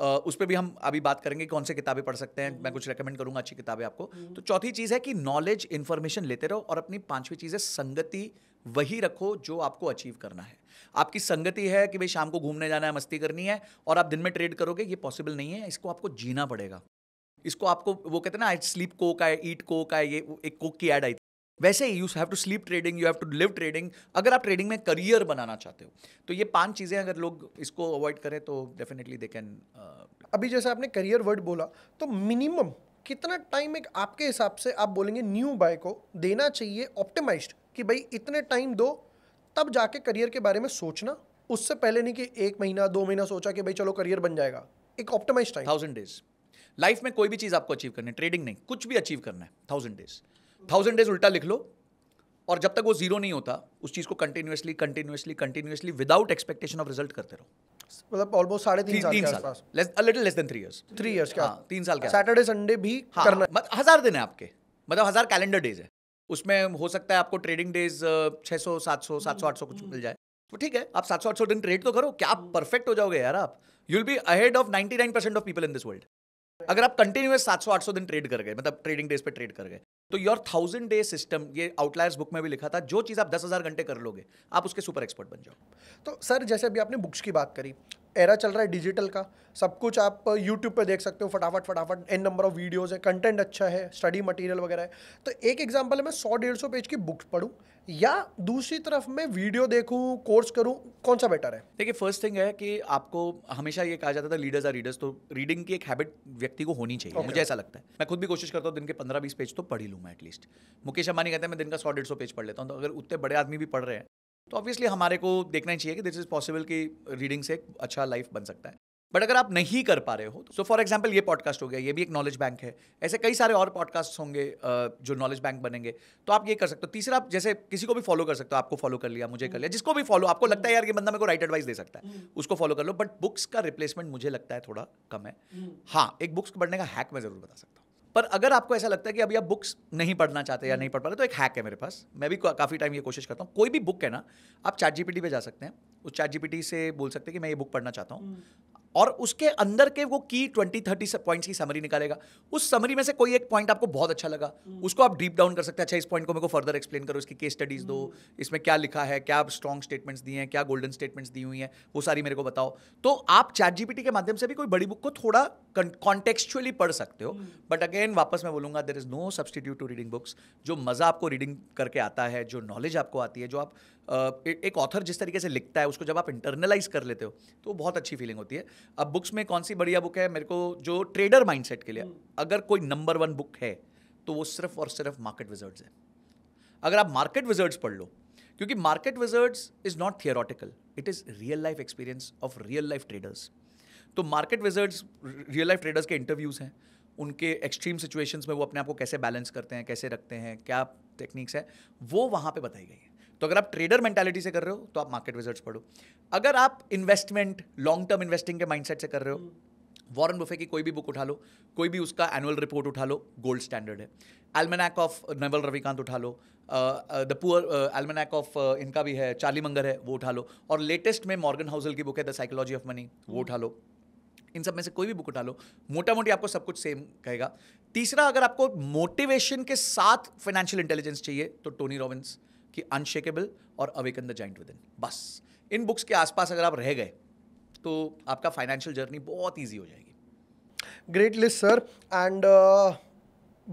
आ, उस पर भी हम अभी बात करेंगे कौन से किताबें पढ़ सकते हैं हम्म। मैं कुछ रेकमेंड करूंगा अच्छी किताबें आपको हम्म। तो चौथी चीज़ है कि नॉलेज इन्फॉर्मेशन लेते रहो और अपनी पांचवी चीज़ है संगति वही रखो जो आपको अचीव करना है आपकी संगति है कि भाई शाम को घूमने जाना है मस्ती करनी है और आप दिन में ट्रेड करोगे ये पॉसिबल नहीं है इसको आपको जीना पड़ेगा इसको आपको वो कहते हैं ना स्लीप कोक है ईट कोक है ये एक कोक की एड आई वैसे ही you have to sleep trading you have to live trading अगर आप ट्रेडिंग में करियर बनाना चाहते हो तो ये पांच चीज़ें अगर लोग इसको अवॉइड करें तो डेफिनेटली दे कैन अभी जैसे आपने करियर वर्ड बोला तो मिनिमम कितना टाइम एक आपके हिसाब से आप बोलेंगे न्यू बाय को देना चाहिए ऑप्टिमाइज्ड कि भाई इतने टाइम दो तब जाके करियर के बारे में सोचना उससे पहले नहीं कि एक महीना दो महीना सोचा कि भाई चलो करियर बन जाएगा एक optimize time thousand days life में कोई भी चीज़ आपको अचीव करनी है ट्रेडिंग नहीं कुछ भी अचीव करना है थाउजेंड डेज थाउजेंड डेज उल्टा लिख लो और जब तक वो जीरो नहीं होता उस चीज़ को continuously continuously continuously without expectation of result करते रहो मतलब ऑलमोस्ट साढ़े तीन, तीन साल less little less than three years three years क्या हाँ, तीन साल का सैटरडे संडे भी हाँ, करना मत, हज़ार दिन है आपके मतलब हज़ार कैलेंडर डेज है उसमें हो सकता है आपको ट्रेडिंग डेज छह सौ सात सौ सात सौ आठ सौ कुछ मिल जाए तो ठीक है आप सात सौ आठ सौ दिन ट्रेड तो करो क्या परफेक्ट हो जाओगे यार आप you will be ahead of ninety nine percent of people in this world अगर आप कंटिन्यूस सात सौ आठ सौ दिन ट्रेड कर गए मतलब ट्रेडिंग डेज पे ट्रेड कर गए तो योर थाउजेंड डे सिस्टम ये आउटलायर्स बुक में भी लिखा था जो चीज़ आप दस हज़ार घंटे कर लोगे आप उसके सुपर एक्सपर्ट बन जाओ तो सर जैसे अभी आपने बुक्स की बात करी एरा चल रहा है डिजिटल का सब कुछ आप यूट्यूब uh, पे देख सकते हो फटाफट फटाफट एन नंबर ऑफ वीडियोज़ है कंटेंट अच्छा है स्टडी मटेरियल वगैरह है तो एक एग्जांपल है मैं सौ डेढ़ सौ पेज की बुक्स पढ़ूँ या दूसरी तरफ मैं वीडियो देखूं कोर्स करूं कौन सा बेटर है देखिए फर्स्ट थिंग है कि आपको हमेशा ये कहा जाता था लीडर्स आर रीडर्स तो रीडिंग की एक हैबिट व्यक्ति को होनी चाहिए okay. मुझे ऐसा लगता है मैं खुद भी कोशिश करता हूँ दिन के पंद्रह बीस पेज तो पढ़ ही लूँ मैं एटलीस्ट मुकेश अंबानी कहते हैं मैं दिन का सौ डेढ़ सौ पेज पढ़ लेता हूँ तो अगर उतने बड़े आदमी भी पढ़ रहे हैं तो ऑब्वियसली हमारे को देखना ही चाहिए कि दिस इज़ पॉसिबल कि रीडिंग से एक अच्छा लाइफ बन सकता है बट अगर आप नहीं कर पा रहे हो सो फॉर एग्जाम्पल ये पॉडकास्ट हो गया ये भी एक नॉलेज बैंक है ऐसे कई सारे और पॉडकास्ट होंगे जो नॉलेज बैंक बनेंगे तो आप ये कर सकते हो तीसरा आप जैसे किसी को भी फॉलो कर सकते हो आपको फॉलो कर लिया मुझे कर लिया हम्म। जिसको भी फॉलो आपको लगता है हम्म। यार ये बंदा मेरे को राइट एडवाइस दे सकता है हम्म। उसको फॉलो कर लो बट बुक्स का रिप्लेसमेंट मुझे लगता है थोड़ा कम है हाँ एक बुक्स पढ़ने का हैक मैं जरूर बता सकता हूँ पर अगर आपको ऐसा लगता है कि अभी आप बुक्स नहीं पढ़ना चाहते या नहीं पढ़ पा रहे तो एक हैक है मेरे पास मैं भी काफ़ी टाइम ये कोशिश करता हूँ कोई भी बुक है ना आप चैट जीपीटी पे जा सकते हैं उस चैट जीपीटी से बोल सकते हैं कि मैं ये बुक पढ़ना चाहता हूँ और उसके अंदर के वो की ट्वेंटी थर्टी पॉइंट्स की समरी निकालेगा उस समरी में से कोई एक पॉइंट आपको बहुत अच्छा लगा hmm. उसको आप डीप डाउन कर सकते हैं अच्छा इस पॉइंट को मेरे को फर्दर एक्सप्लेन करो इसकी केस स्टडीज दो hmm. इसमें क्या लिखा है क्या स्ट्रॉन्ग स्टेटमेंट्स दिए हैं क्या गोल्डन स्टेटमेंट्स दी हुई हैं वो सारी मेरे को बताओ तो आप चैट जीपीटी के माध्यम से भी कोई बड़ी बुक को थोड़ा कॉन्टेक्चुअली पढ़ सकते हो बट hmm. अगेन वापस मैं बोलूंगा there is no substitute to reading books जो मज़ा आपको रीडिंग करके आता है जो नॉलेज आपको आती है जो आप एक ऑथर जिस तरीके से लिखता है उसको जब आप इंटरनलाइज कर लेते हो तो बहुत अच्छी फीलिंग होती है अब बुक्स में कौन सी बढ़िया बुक है मेरे को जो ट्रेडर माइंडसेट के लिए हम्म। अगर कोई नंबर वन बुक है तो वो सिर्फ और सिर्फ मार्केट विजर्ड्स है अगर आप मार्केट विजर्ड्स पढ़ लो क्योंकि market wizards is not theoretical it is real life experience of real life traders तो market wizards real life traders के इंटरव्यूज़ हैं उनके एक्सट्रीम सिचुएशंस में वो अपने आप को कैसे बैलेंस करते हैं कैसे रखते हैं क्या टेक्निक्स है वो वहाँ पे बताई गई है तो अगर आप ट्रेडर मेंटालिटी से कर रहे हो तो आप मार्केट विजर्ट्स पढ़ो अगर आप इन्वेस्टमेंट लॉन्ग टर्म इन्वेस्टिंग के माइंडसेट से कर रहे हो वॉरेन बुफे की कोई भी बुक उठा लो कोई भी उसका एनुअल रिपोर्ट उठा लो गोल्ड स्टैंडर्ड है एलमेनैक ऑफ नवल रविकांत उठा लो द पुअर एलमेनैक ऑफ इनका भी है चार्ली मंगर है वो उठा लो और लेटेस्ट में मॉर्गन हाउसल की बुक है द साइकोलॉजी ऑफ मनी वो उठा लो इन सब में से कोई भी बुक उठा लो मोटा मोटी आपको सब कुछ सेम कहेगा तीसरा अगर आपको मोटिवेशन के साथ फाइनेंशियल इंटेलिजेंस चाहिए तो टोनी रॉबिन्स कि अनशेकेबल और awaken the giant within बस इन बुक्स के आसपास अगर आप रह गए तो आपका फाइनेंशियल जर्नी बहुत ईजी हो जाएगी ग्रेट लिस्ट सर एंड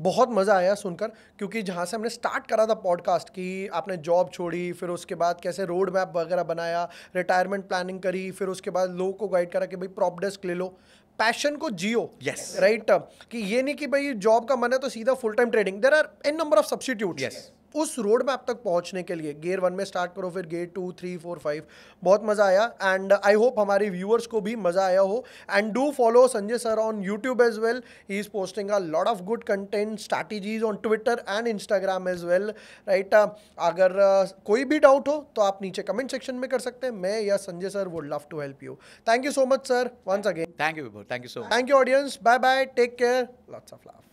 बहुत मज़ा आया सुनकर क्योंकि जहाँ से हमने स्टार्ट करा था पॉडकास्ट की आपने जॉब छोड़ी फिर उसके बाद कैसे रोड मैप वगैरह बनाया रिटायरमेंट प्लानिंग करी फिर उसके बाद लोगों को गाइड करा कि भाई प्रॉप डेस्क ले लो पैशन को जियो यस राइट कि ये नहीं कि भाई जॉब का मन है तो सीधा full time trading there are n number of substitutes उस रोड मैप तक पहुंचने के लिए गेयर वन में स्टार्ट करो फिर gear two three four five बहुत मज़ा आया एंड आई होप हमारे व्यूअर्स को भी मज़ा आया हो and do follow Sanjay sir on YouTube as well he is posting a lot of good content strategies on Twitter and Instagram as well right अगर uh, कोई भी डाउट हो तो आप नीचे कमेंट सेक्शन में कर सकते हैं मैं या Sanjay sir would love to help you thank you so much sir once again thank you thank you so thank you audience bye bye take care lots of love